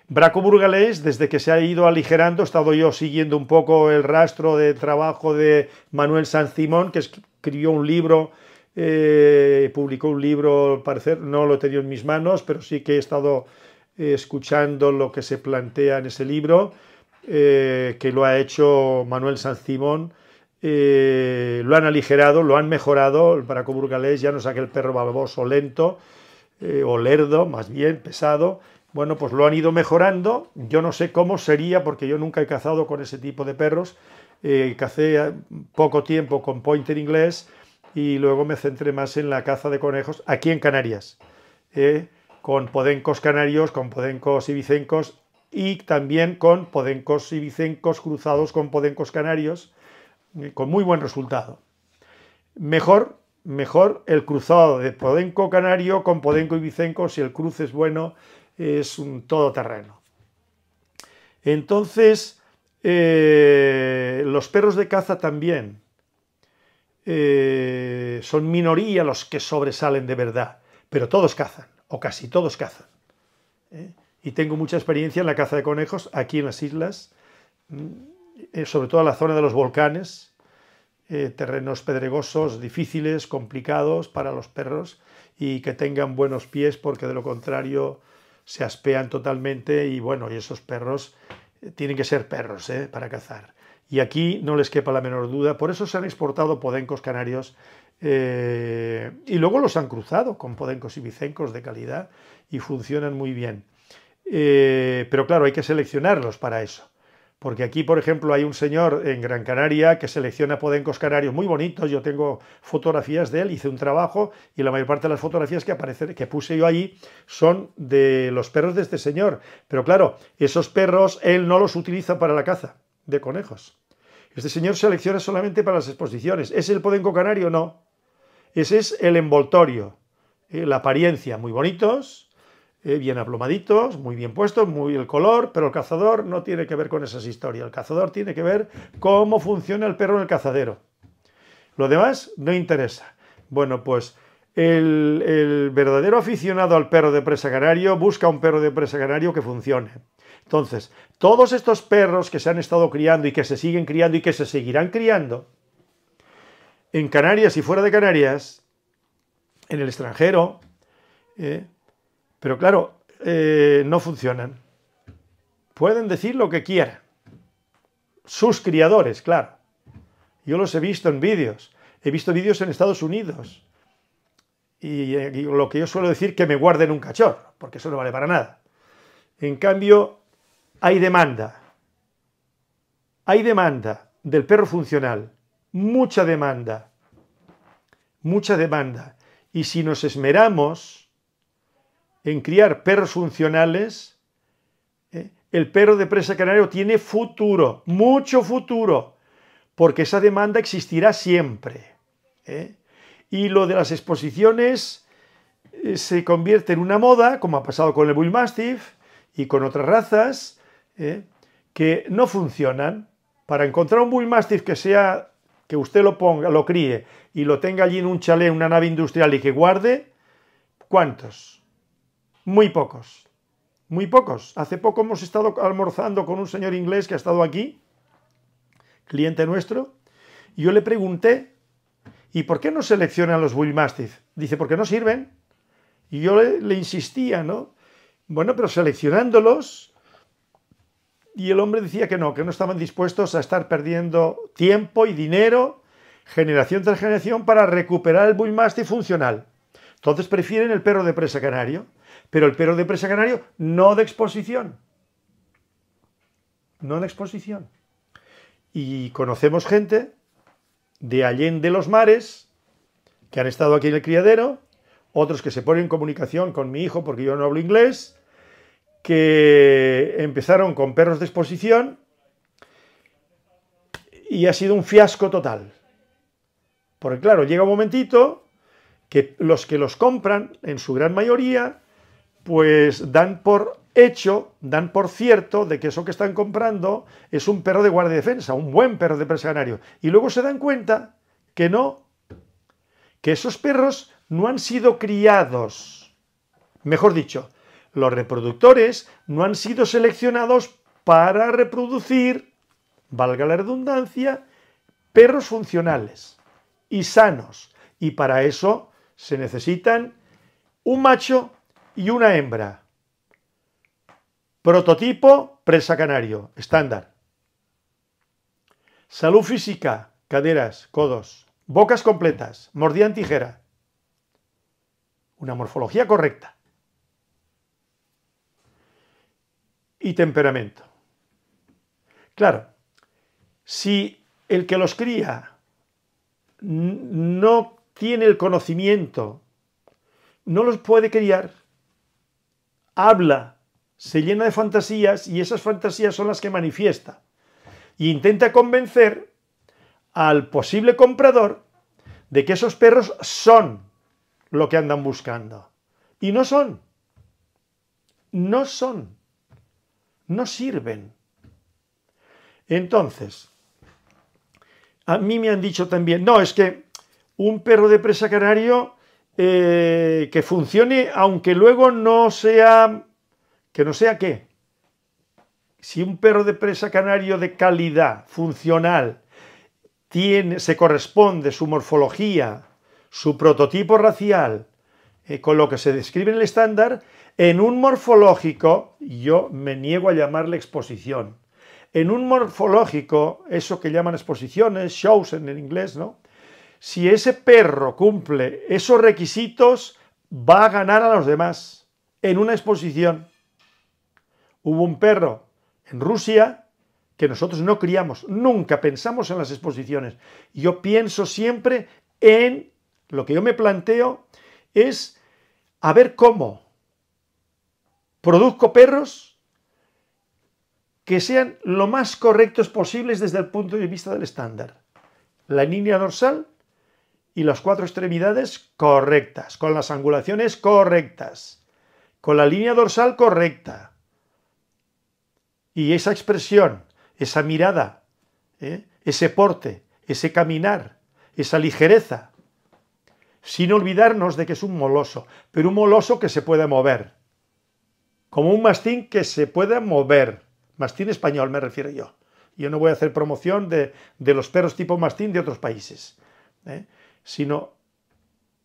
Braco burgalés, desde que se ha ido aligerando, he estado yo siguiendo un poco el rastro de trabajo de Manuel San Simón que escribió un libro, eh, publicó un libro, al parecer no lo he tenido en mis manos, pero sí que he estado eh, escuchando lo que se plantea en ese libro eh, que lo ha hecho Manuel San Simón eh, lo han aligerado, lo han mejorado. El baraco ya no es aquel perro balboso lento eh, o lerdo, más bien pesado. Bueno, pues lo han ido mejorando. Yo no sé cómo sería, porque yo nunca he cazado con ese tipo de perros. cacé poco tiempo con pointer inglés y luego me centré más en la caza de conejos aquí en Canarias, con podencos canarios, con podencos ibicencos y también con podencos y vicencos cruzados con podencos canarios, eh, con muy buen resultado. Mejor, mejor el cruzado de podenco canario con podenco y vicenco, si el cruce es bueno, es un todoterreno. Entonces, eh, los perros de caza también eh, son minoría los que sobresalen de verdad, pero todos cazan, o casi todos cazan y tengo mucha experiencia en la caza de conejos aquí en las islas, mm, eh, sobre todo en la zona de los volcanes, eh, terrenos pedregosos, difíciles, complicados para los perros y que tengan buenos pies porque de lo contrario se aspean totalmente y bueno, y esos perros eh, tienen que ser perros para cazar. Y aquí no les quepa la menor duda, por eso se han exportado podencos canarios y luego los han cruzado con podencos y bicencos de calidad y funcionan muy bien. Eh, pero claro, hay que seleccionarlos para eso. Porque aquí, por ejemplo, hay un señor en Gran Canaria que selecciona podencos canarios muy bonitos. Yo tengo fotografías de él, hice un trabajo y la mayor parte de las fotografías que, aparecen, que puse yo allí son de los perros de este señor. Pero claro, esos perros él no los utiliza para la caza de conejos. Este señor selecciona solamente para las exposiciones. ¿Es el podenco canario? No. Ese es el envoltorio, eh, la apariencia, muy bonitos, eh, bien aplomaditos, muy bien puestos, muy el color, pero el cazador no tiene que ver con esas historias. El cazador tiene que ver cómo funciona el perro en el cazadero. Lo demás no interesa. Bueno, pues el, el, verdadero aficionado al perro de presa canario busca un perro de presa canario que funcione. Entonces, todos estos perros que se han estado criando y que se siguen criando y que se seguirán criando, en Canarias y fuera de Canarias, en el extranjero, eh, pero claro, eh, no funcionan. Pueden decir lo que quieran. Sus criadores, claro. Yo los he visto en vídeos. He visto vídeos en Estados Unidos. Eh, y, lo que yo suelo decir, que me guarden un cachorro, porque eso no vale para nada. En cambio, hay demanda. Hay demanda del perro funcional. Mucha demanda. Mucha demanda. Y si nos esmeramos, en criar perros funcionales, ¿eh? el perro de presa canario tiene futuro, mucho futuro, porque esa demanda existirá siempre. ¿eh? Y lo de las exposiciones eh, se convierte en una moda, como ha pasado con el bullmastiff y con otras razas, que no funcionan. Para encontrar un bullmastiff que sea que usted lo ponga, lo críe y lo tenga allí en un chalet, en una nave industrial y que guarde, ¿cuántos? Muy pocos, muy pocos. Hace poco hemos estado almorzando con un señor inglés que ha estado aquí, cliente nuestro, y yo le pregunté, ¿y por qué no seleccionan los Bullmastiff? Dice, porque no sirven. Y yo le, le insistía, ¿no? Bueno, pero seleccionándolos, y el hombre decía que no, que no estaban dispuestos a estar perdiendo tiempo y dinero, generación tras generación, para recuperar el bullmastiff funcional. Entonces prefieren el perro de presa canario. Pero el perro de presa canario no de exposición. No de exposición. Y conocemos gente de Allende, de los Mares que han estado aquí en el criadero, otros que se ponen en comunicación con mi hijo porque yo no hablo inglés, que empezaron con perros de exposición y ha sido un fiasco total. Porque claro, llega un momentito que los que los compran, en su gran mayoría, pues dan por hecho, dan por cierto de que eso que están comprando es un perro de guardia y defensa, un buen perro de presa Y luego se dan cuenta que no, que esos perros no han sido criados. Mejor dicho, los reproductores no han sido seleccionados para reproducir, valga la redundancia, perros funcionales y sanos. Y para eso se necesitan un macho y una hembra. Prototipo presa canario, estándar. Salud física, caderas, codos, bocas completas, mordida en tijera. Una morfología correcta. Y temperamento. Claro, si el que los cría no tiene el conocimiento, no los puede criar habla, se llena de fantasías y esas fantasías son las que manifiesta. e intenta convencer al posible comprador de que esos perros son lo que andan buscando. Y no son. No son. No sirven. Entonces, a mí me han dicho también, no, es que un perro de presa canario eh, que funcione, aunque luego no sea, que no sea qué. Si un perro de presa canario de calidad, funcional, tiene, se corresponde su morfología, su prototipo racial, eh, con lo que se describe en el estándar, en un morfológico, yo me niego a llamarle exposición, en un morfológico, eso que llaman exposiciones, shows en el inglés, ¿no? si ese perro cumple esos requisitos, va a ganar a los demás en una exposición. Hubo un perro en Rusia que nosotros no criamos, nunca pensamos en las exposiciones. Yo pienso siempre en lo que yo me planteo es a ver cómo produzco perros que sean lo más correctos posibles desde el punto de vista del estándar. La línea dorsal y las cuatro extremidades correctas, con las angulaciones correctas, con la línea dorsal correcta. Y esa expresión, esa mirada, ¿eh? ese porte, ese caminar, esa ligereza, sin olvidarnos de que es un moloso, pero un moloso que se puede mover, como un mastín que se puede mover, mastín español me refiero yo. Yo no voy a hacer promoción de, de los perros tipo mastín de otros países. ¿eh? sino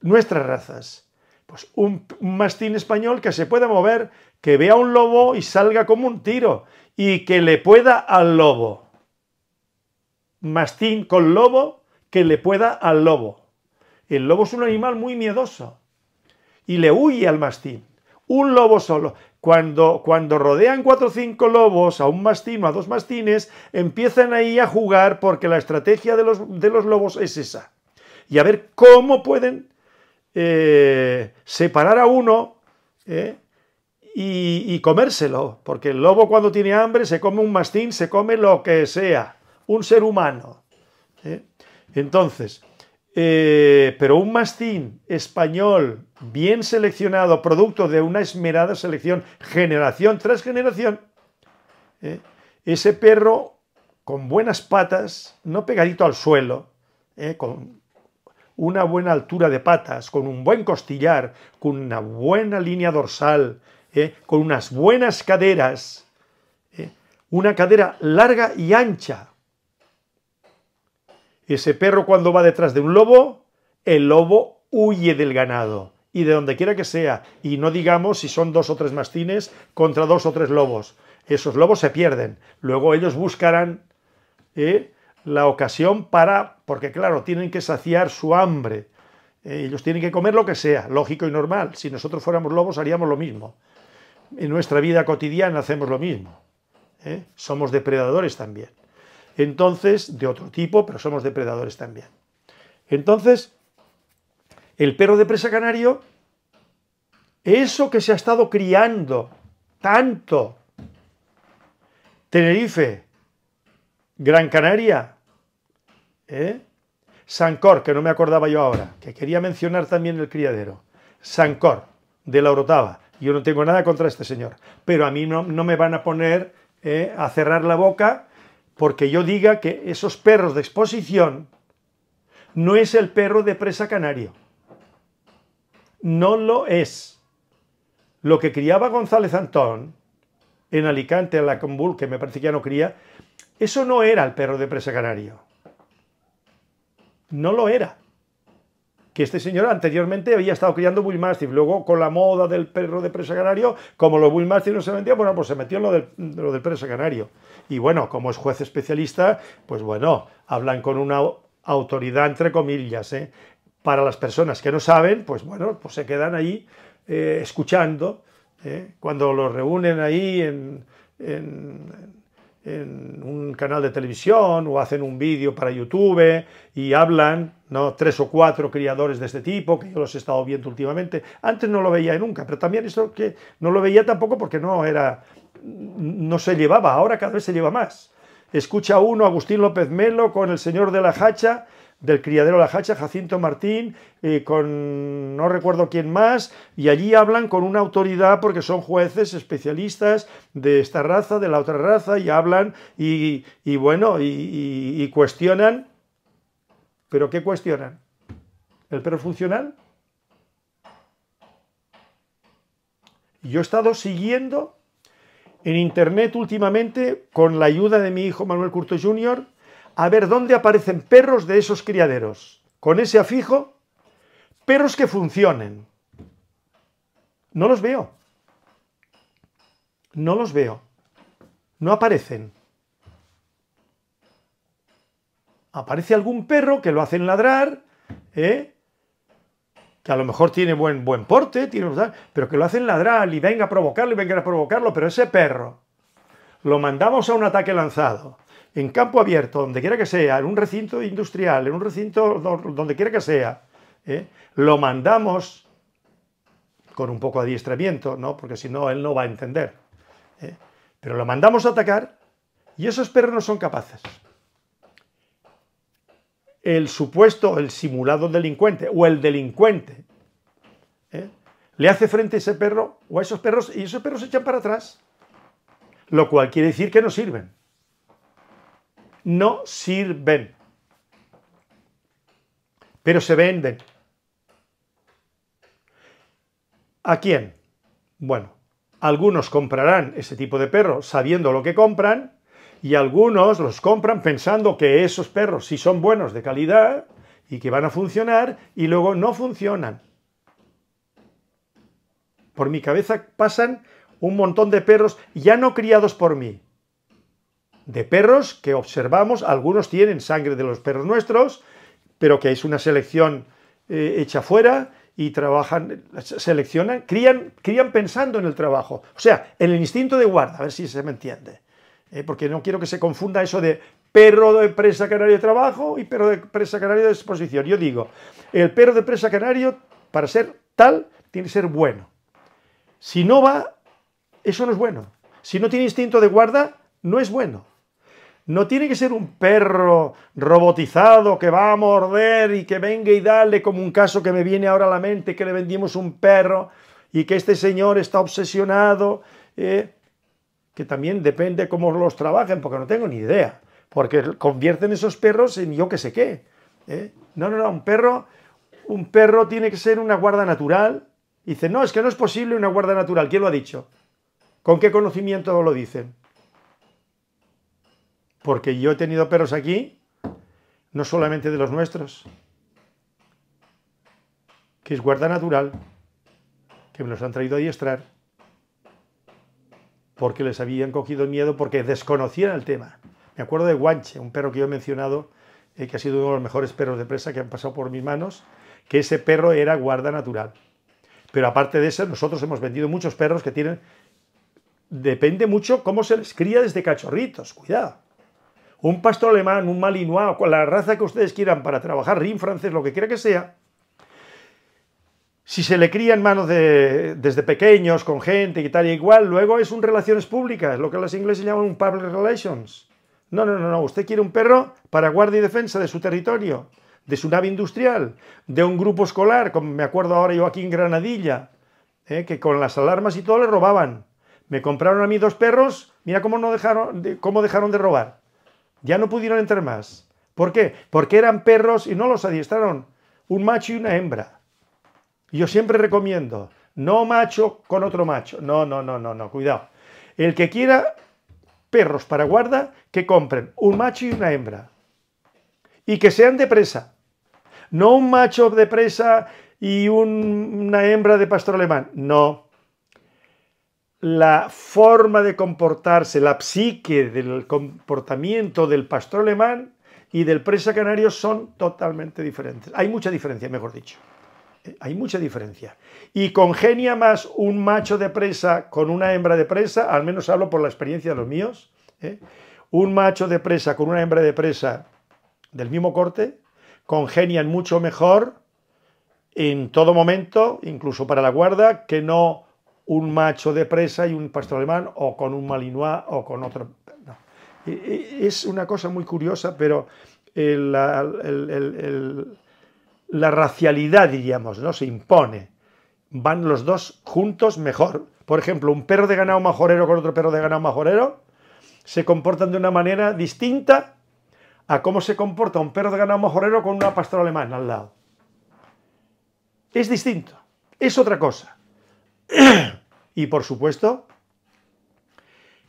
nuestras razas. Pues un, mastín español que se pueda mover, que vea un lobo y salga como un tiro, y que le pueda al lobo. Mastín con lobo, que le pueda al lobo. El lobo es un animal muy miedoso y le huye al mastín. Un lobo solo. Cuando, cuando rodean cuatro o cinco lobos a un mastín o a dos mastines, empiezan ahí a jugar porque la estrategia de los, de los lobos es esa y a ver cómo pueden eh, separar a uno eh, y, comérselo, porque el lobo cuando tiene hambre se come un mastín, se come lo que sea, un ser humano. Eh. Entonces, pero un mastín español bien seleccionado, producto de una esmerada selección, generación tras generación, ese perro con buenas patas, no pegadito al suelo, con, una buena altura de patas, con un buen costillar, con una buena línea dorsal, ¿eh? con unas buenas caderas, ¿eh? una cadera larga y ancha. Ese perro cuando va detrás de un lobo, el lobo huye del ganado y de donde quiera que sea, y no digamos si son dos o tres mastines contra dos o tres lobos. Esos lobos se pierden. Luego ellos buscarán ¿eh? la ocasión para, porque claro, tienen que saciar su hambre. Eh, ellos tienen que comer lo que sea, lógico y normal. Si nosotros fuéramos lobos haríamos lo mismo. En nuestra vida cotidiana hacemos lo mismo. ¿eh? Somos depredadores también. Entonces, de otro tipo, pero somos depredadores también. Entonces, el perro de presa canario, eso que se ha estado criando tanto, Tenerife, Gran Canaria, ¿Eh? Sancor, que no me acordaba yo ahora, que quería mencionar también el criadero. Sancor, de la Orotava. Yo no tengo nada contra este señor, pero a mí no, me van a poner ¿eh? a cerrar la boca porque yo diga que esos perros de exposición no es el perro de presa canario. No lo es. Lo que criaba González Antón en Alicante, en la Combul, que me parece que ya no cría, eso no era el perro de presa canario no lo era. Que este señor anteriormente había estado criando Bullmastiff, luego con la moda del perro de presa canario, como los Bullmastiff no se vendían, bueno, pues se metió en lo del, lo del presa canario. Y bueno, como es juez especialista, pues bueno, hablan con una autoridad entre comillas. ¿eh? Para las personas que no saben, pues bueno, pues se quedan ahí eh, escuchando. ¿eh? Cuando los reúnen ahí en en un canal de televisión o hacen un vídeo para YouTube y hablan, ¿no? Tres o cuatro criadores de este tipo, que yo los he estado viendo últimamente. Antes no lo veía nunca, pero también eso que no lo veía tampoco porque no era, no se llevaba, ahora cada vez se lleva más. Escucha uno Agustín López Melo con el señor de la hacha del criadero La Hacha, Jacinto Martín, eh, con no recuerdo quién más, y allí hablan con una autoridad porque son jueces especialistas de esta raza, de la otra raza, y hablan y, bueno, y, y cuestionan. ¿Pero qué cuestionan? ¿El perro funcional? Yo he estado siguiendo en internet últimamente, con la ayuda de mi hijo Manuel Curto Jr., a ver dónde aparecen perros de esos criaderos. Con ese afijo, perros que funcionen. No los veo. No los veo. No aparecen. Aparece algún perro que lo hacen ladrar, ¿eh? que a lo mejor tiene buen, buen porte, tiene, pero que lo hacen ladrar y venga a provocarlo y venga a provocarlo, pero ese perro lo mandamos a un ataque lanzado en campo abierto, donde quiera que sea, en un recinto industrial, en un recinto donde quiera que sea, ¿eh? lo mandamos con un poco de adiestramiento, ¿no? porque si no, él no va a entender. ¿eh? Pero lo mandamos a atacar y esos perros no son capaces. El supuesto, el simulado delincuente o el delincuente ¿eh? le hace frente a ese perro o a esos perros y esos perros se echan para atrás, lo cual quiere decir que no sirven no sirven, pero se venden. ¿A quién? Bueno, algunos comprarán ese tipo de perros sabiendo lo que compran y algunos los compran pensando que esos perros sí son buenos de calidad y que van a funcionar y luego no funcionan. Por mi cabeza pasan un montón de perros ya no criados por mí, de perros que observamos, algunos tienen sangre de los perros nuestros, pero que es una selección eh, hecha fuera y trabajan, seleccionan, crían, crían pensando en el trabajo, o sea, en el instinto de guarda, a ver si se me entiende, eh, porque no quiero que se confunda eso de perro de presa canario de trabajo y perro de presa canario de exposición. Yo digo, el perro de presa canario, para ser tal, tiene que ser bueno. Si no va, eso no es bueno. Si no tiene instinto de guarda, no es bueno. No tiene que ser un perro robotizado que va a morder y que venga y dale, como un caso que me viene ahora a la mente, que le vendimos un perro y que este señor está obsesionado, eh, que también depende cómo los trabajen, porque no tengo ni idea, porque convierten esos perros en yo que sé qué. ¿eh? No, no, no, un perro, un perro tiene que ser una guarda natural. Dicen, no, es que no es posible una guarda natural. ¿Quién lo ha dicho? ¿Con qué conocimiento lo dicen? Porque yo he tenido perros aquí, no solamente de los nuestros, que es guarda natural, que me los han traído a diestrar, porque les habían cogido miedo, porque desconocían el tema. Me acuerdo de Guanche, un perro que yo he mencionado, eh, que ha sido uno de los mejores perros de presa que han pasado por mis manos, que ese perro era guarda natural. Pero aparte de eso, nosotros hemos vendido muchos perros que tienen... Depende mucho cómo se les cría desde cachorritos, cuidado un pastor alemán, un malinois, con la raza que ustedes quieran para trabajar, rin francés, lo que quiera que sea, si se le cría en manos desde pequeños, con gente y tal igual, luego es un relaciones públicas, lo que los ingleses llaman un public relations. No, no, no, no, usted quiere un perro para guardia y defensa de su territorio, de su nave industrial, de un grupo escolar, como me acuerdo ahora yo aquí en Granadilla, eh, que con las alarmas y todo le robaban. Me compraron a mí dos perros, mira cómo, no dejaron, cómo dejaron de robar. Ya no pudieron entrar más. ¿Por qué? Porque eran perros y no los adiestraron. Un macho y una hembra. yo siempre recomiendo, no macho con otro macho. No, no, no, no, no, cuidado. El que quiera perros para guarda, que compren un macho y una hembra. Y que sean de presa. No un macho de presa y una hembra de pastor alemán. No la forma de comportarse, la psique del comportamiento del pastor alemán y del presa canario son totalmente diferentes. Hay mucha diferencia, mejor dicho. Eh, hay mucha diferencia. Y congenia más un macho de presa con una hembra de presa, al menos hablo por la experiencia de los míos, ¿eh? un macho de presa con una hembra de presa del mismo corte, congenian mucho mejor en todo momento, incluso para la guarda, que no un macho de presa y un pastor alemán, o con un malinois, o con otro. E, e, es una cosa muy curiosa, pero eh, la, racialidad, diríamos, ¿no? Se impone. Van los dos juntos mejor. Por ejemplo, un perro de ganado majorero con otro perro de ganado majorero se comportan de una manera distinta a cómo se comporta un perro de ganado majorero con una pastora alemán al lado. Es distinto, es otra cosa y por supuesto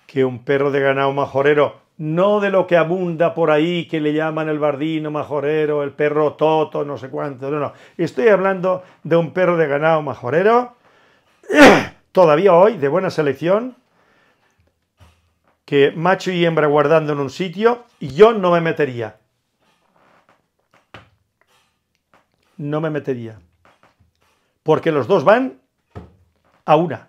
que un perro de ganado majorero, no de lo que abunda por ahí, que le llaman el bardino majorero, el perro toto, no sé cuánto, no, no. Estoy hablando de un perro de ganado majorero, todavía hoy, de buena selección, que macho y hembra guardando en un sitio, yo no me metería. No me metería. Porque los dos van a una.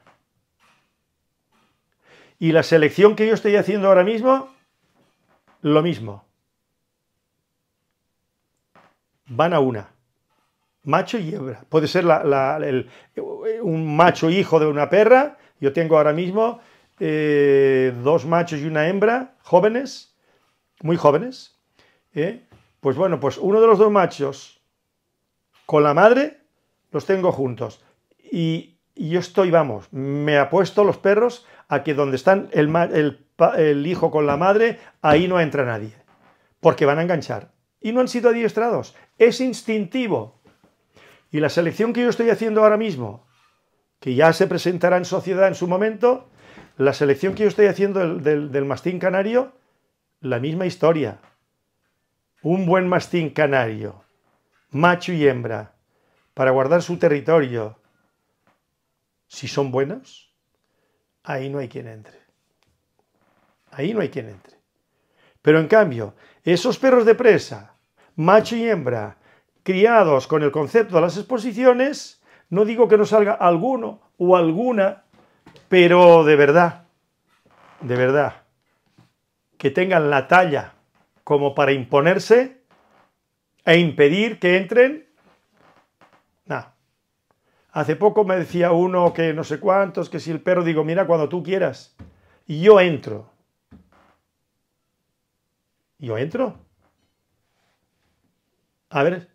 Y la selección que yo estoy haciendo ahora mismo, lo mismo. Van a una. Macho y hembra. Puede ser un macho hijo de una perra. Yo tengo ahora mismo eh, dos machos y una hembra, jóvenes, muy jóvenes. ¿eh? Pues bueno, pues uno de los dos machos con la madre los tengo juntos. Y y yo estoy, vamos, me apuesto los perros a que donde están el, el, hijo con la madre, ahí no entra nadie, porque van a enganchar. Y no han sido adiestrados, es instintivo. Y la selección que yo estoy haciendo ahora mismo, que ya se presentará en sociedad en su momento, la selección que yo estoy haciendo del mastín canario, la misma historia. Un buen mastín canario, macho y hembra, para guardar su territorio, si son buenas, ahí no hay quien entre. Ahí no hay quien entre. Pero en cambio, esos perros de presa, macho y hembra, criados con el concepto de las exposiciones, no digo que no salga alguno o alguna, pero de verdad, de verdad, que tengan la talla como para imponerse e impedir que entren. Nada. Hace poco me decía uno que no sé cuántos, que si el perro, digo, mira, cuando tú quieras, y yo entro. ¿Yo entro? A ver,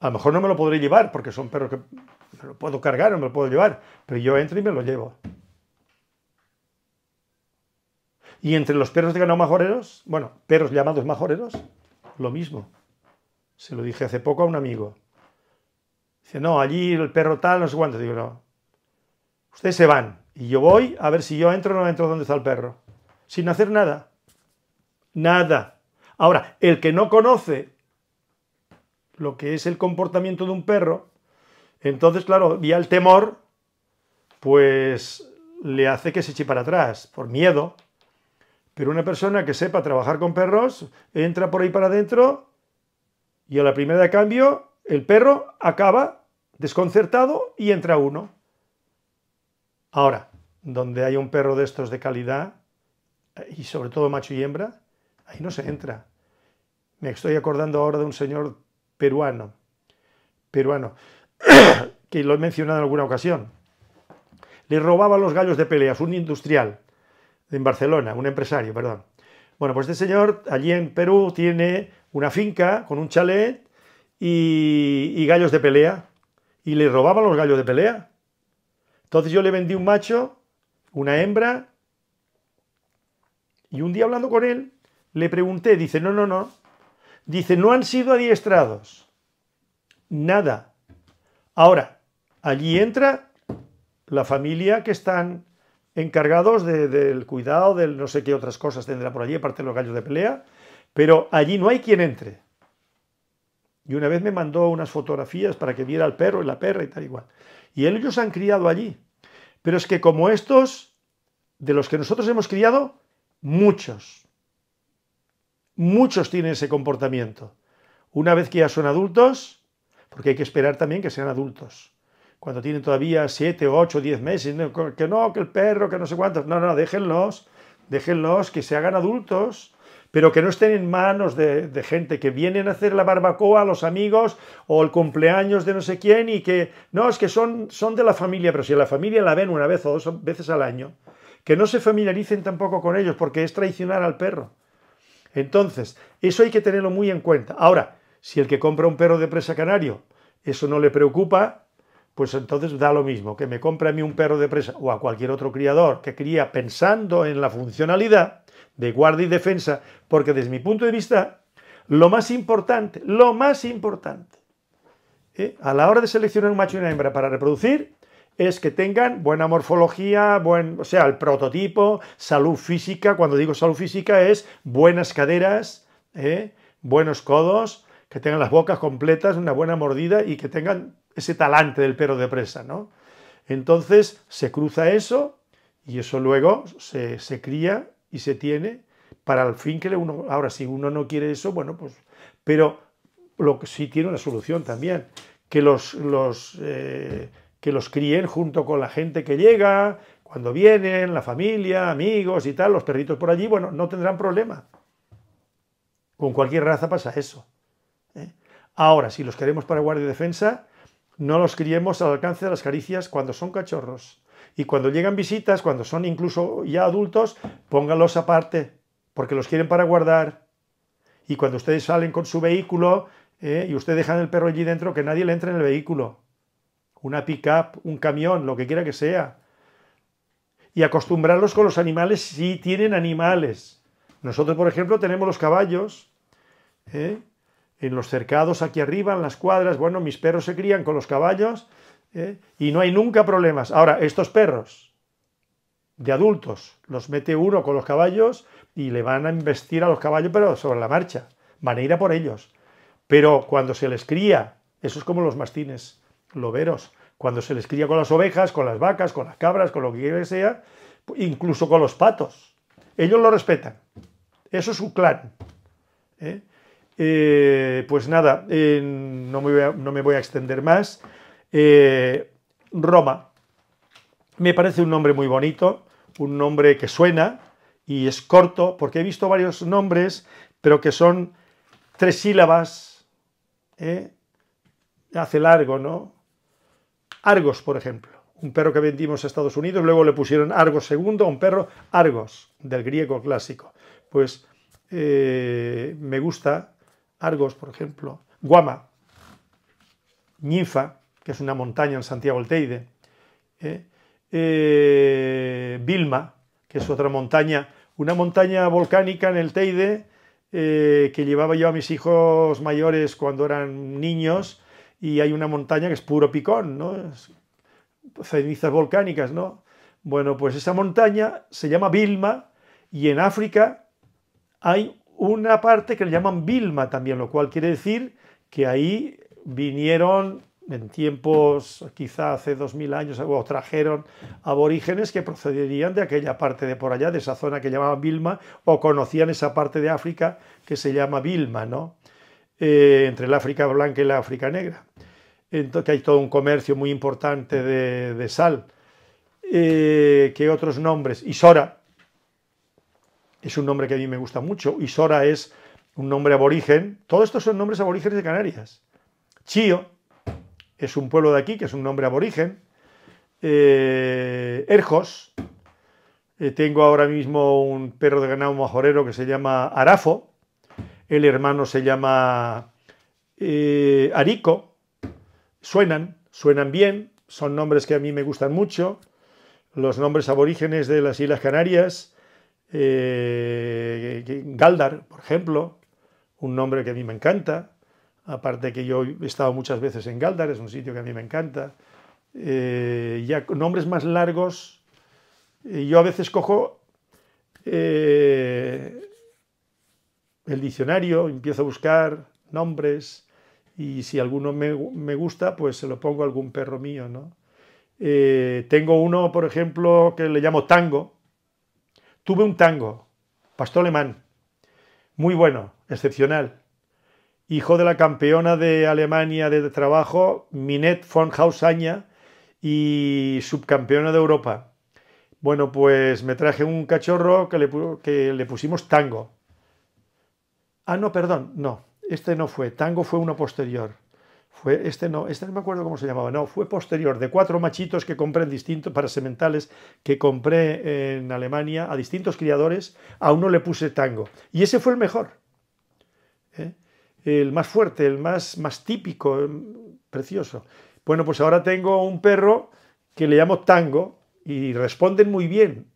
a lo mejor no me lo podré llevar, porque son perros que me lo puedo cargar, no me lo puedo llevar, pero yo entro y me lo llevo. Y entre los perros de ganado majoreros, bueno, perros llamados majoreros, lo mismo. Se lo dije hace poco a un amigo. Dice, no, allí el perro tal, no sé cuánto. Digo, no. Ustedes se van y yo voy a ver si yo entro o no entro donde está el perro. Sin hacer nada. Nada. Ahora, el que no conoce lo que es el comportamiento de un perro, entonces, claro, vía el temor, pues le hace que se eche para atrás, por miedo. Pero una persona que sepa trabajar con perros, entra por ahí para adentro y a la primera de cambio el perro acaba desconcertado y entra uno. Ahora, donde hay un perro de estos de calidad, eh, y sobre todo macho y hembra, ahí no se entra. Me estoy acordando ahora de un señor peruano, peruano, que lo he mencionado en alguna ocasión. Le robaba los gallos de peleas, un industrial, en Barcelona, un empresario, perdón. Bueno, pues este señor allí en Perú tiene una finca con un chalet y, gallos de pelea y le robaban los gallos de pelea. Entonces yo le vendí un macho, una hembra, y un día hablando con él, le pregunté, dice, no, no, no, dice, no han sido adiestrados, nada. Ahora, allí entra la familia que están encargados del cuidado, del no sé qué otras cosas tendrá por allí, aparte de los gallos de pelea, pero allí no hay quien entre. Y una vez me mandó unas fotografías para que viera al perro y la perra y tal igual. Y, ellos han criado allí. Pero es que como estos, de los que nosotros hemos criado, muchos. Muchos tienen ese comportamiento. Una vez que ya son adultos, porque hay que esperar también que sean adultos. Cuando tienen todavía 7, 8, 10 meses, que no, que el perro, que no sé cuántos. No, no, déjenlos, déjenlos que se hagan adultos pero que no estén en manos de, gente que vienen a hacer la barbacoa a los amigos o el cumpleaños de no sé quién y que no, es que son, son de la familia, pero si la familia la ven una vez o dos veces al año, que no se familiaricen tampoco con ellos porque es traicionar al perro. Entonces, eso hay que tenerlo muy en cuenta. Ahora, si el que compra un perro de presa canario, eso no le preocupa, pues entonces da lo mismo que me compre a mí un perro de presa o a cualquier otro criador que cría pensando en la funcionalidad, de guardia y defensa, porque desde mi punto de vista, lo más importante, lo más importante, ¿eh? a la hora de seleccionar un macho y una hembra para reproducir, es que tengan buena morfología, buen, o sea, el prototipo, salud física, cuando digo salud física es buenas caderas, ¿eh? buenos codos, que tengan las bocas completas, una buena mordida y que tengan ese talante del perro de presa, ¿no? Entonces se cruza eso y eso luego se cría y se tiene para el fin que le uno... Ahora, si uno no quiere eso, bueno, pues... Pero lo que sí tiene una solución también, que los, los, eh, que los críen junto con la gente que llega, cuando vienen, la familia, amigos y tal, los perritos por allí, bueno, no tendrán problema. Con cualquier raza pasa eso. ¿eh? Ahora, si los queremos para guardia y defensa, no los criemos al alcance de las caricias cuando son cachorros. Y cuando llegan visitas, cuando son incluso ya adultos, póngalos aparte, porque los quieren para guardar. Y cuando ustedes salen con su vehículo eh, y ustedes dejan el perro allí dentro, que nadie le entre en el vehículo. Una pick-up, un camión, lo que quiera que sea. Y acostumbrarlos con los animales si tienen animales. Nosotros, por ejemplo, tenemos los caballos. Eh, en los cercados aquí arriba, en las cuadras, bueno, mis perros se crían con los caballos ¿eh? y no hay nunca problemas. Ahora, estos perros de adultos los mete uno con los caballos y le van a investir a los caballos, pero sobre la marcha, van a ir a por ellos. Pero cuando se les cría, eso es como los mastines loberos, cuando se les cría con las ovejas, con las vacas, con las cabras, con lo que quiera sea, incluso con los patos, ellos lo respetan. Eso es su clan. ¿eh? Eh, pues nada, no me voy a extender más. Eh, Roma. Me parece un nombre muy bonito, un nombre que suena y es corto, porque he visto varios nombres, pero que son tres sílabas. ¿eh? Hace largo, ¿no? Argos, por ejemplo. Un perro que vendimos a Estados Unidos, luego le pusieron Argos segundo, un perro Argos, del griego clásico. Pues eh, me gusta Argos, por ejemplo. Guama, ninfa, que es una montaña en Santiago del Teide, ¿eh? Eh, Vilma, que es otra montaña, una montaña volcánica en el Teide eh, que llevaba yo a mis hijos mayores cuando eran niños y hay una montaña que es puro picón, cenizas volcánicas, ¿no? Bueno, pues esa montaña se llama Vilma y en África hay una parte que le llaman Vilma también, lo cual quiere decir que ahí vinieron en tiempos, quizá hace 2000 años, o trajeron aborígenes que procederían de aquella parte de por allá, de esa zona que llamaban Vilma, o conocían esa parte de África que se llama Vilma, ¿no? Eh, entre el África blanca y la África negra. Entonces, hay todo un comercio muy importante de, sal. que eh, ¿Qué otros nombres? Isora es un nombre que a mí me gusta mucho. Isora es un nombre aborigen. Todos estos son nombres aborígenes de Canarias. Chío es un pueblo de aquí, que es un nombre aborigen, eh, Erjos, eh, tengo ahora mismo un perro de ganado majorero que se llama Arafo, el hermano se llama eh, Arico, suenan, suenan bien, son nombres que a mí me gustan mucho, los nombres aborígenes de las Islas Canarias, Galdar, por ejemplo, un nombre que a mí me encanta, aparte de que yo he estado muchas veces en Galdar, es un sitio que a mí me encanta. Eh, ya con nombres más largos, eh, yo a veces cojo eh, el diccionario, empiezo a buscar nombres y si alguno me, gusta, pues se lo pongo a algún perro mío, ¿no? tengo uno, por ejemplo, que le llamo Tango. Tuve un tango, pastor alemán, muy bueno, excepcional hijo de la campeona de Alemania de trabajo, Minette von Hausaña, y subcampeona de Europa. Bueno, pues me traje un cachorro que le, que le pusimos tango. Ah, no, perdón, no, este no fue, tango fue uno posterior. Fue, este no, este no me acuerdo cómo se llamaba, no, fue posterior, de cuatro machitos que compré en distintos, para sementales, que compré en Alemania a distintos criadores, a uno le puse tango. Y ese fue el mejor. ¿Eh? el más fuerte, el más, más típico, eh, precioso. Bueno, pues ahora tengo un perro que le llamo Tango y responden muy bien.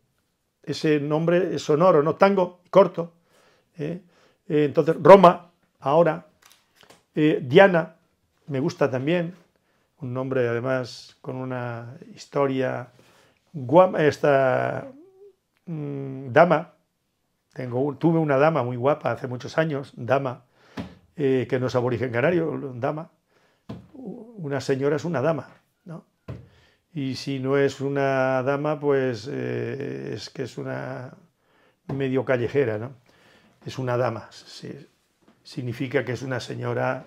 Ese nombre es sonoro, ¿no? Tango, corto. ¿eh? Eh, entonces, Roma, ahora. Diana, me gusta también. Un nombre, además, con una historia. Guama, esta mm, dama, tengo, tuve una dama muy guapa hace muchos años, dama, eh, que no es aborigen canario, dama. Una señora es una dama, Y si no es una dama, pues eh, es que es una medio callejera, ¿no? Es una dama, significa que es una señora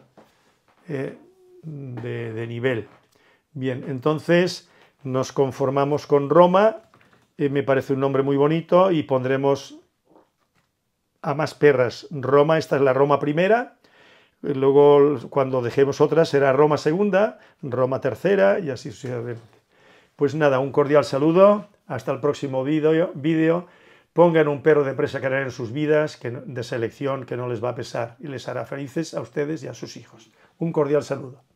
eh, de, de, nivel. Bien, entonces nos conformamos con Roma, me parece un nombre muy bonito y pondremos a más perras. Roma, esta es la Roma primera, Luego, cuando dejemos otras, será Roma segunda, Roma tercera y así sucesivamente. Pues nada, un cordial saludo. Hasta el próximo vídeo. Pongan un perro de presa que en sus vidas de selección que no les va a pesar y les hará felices a ustedes y a sus hijos. Un cordial saludo.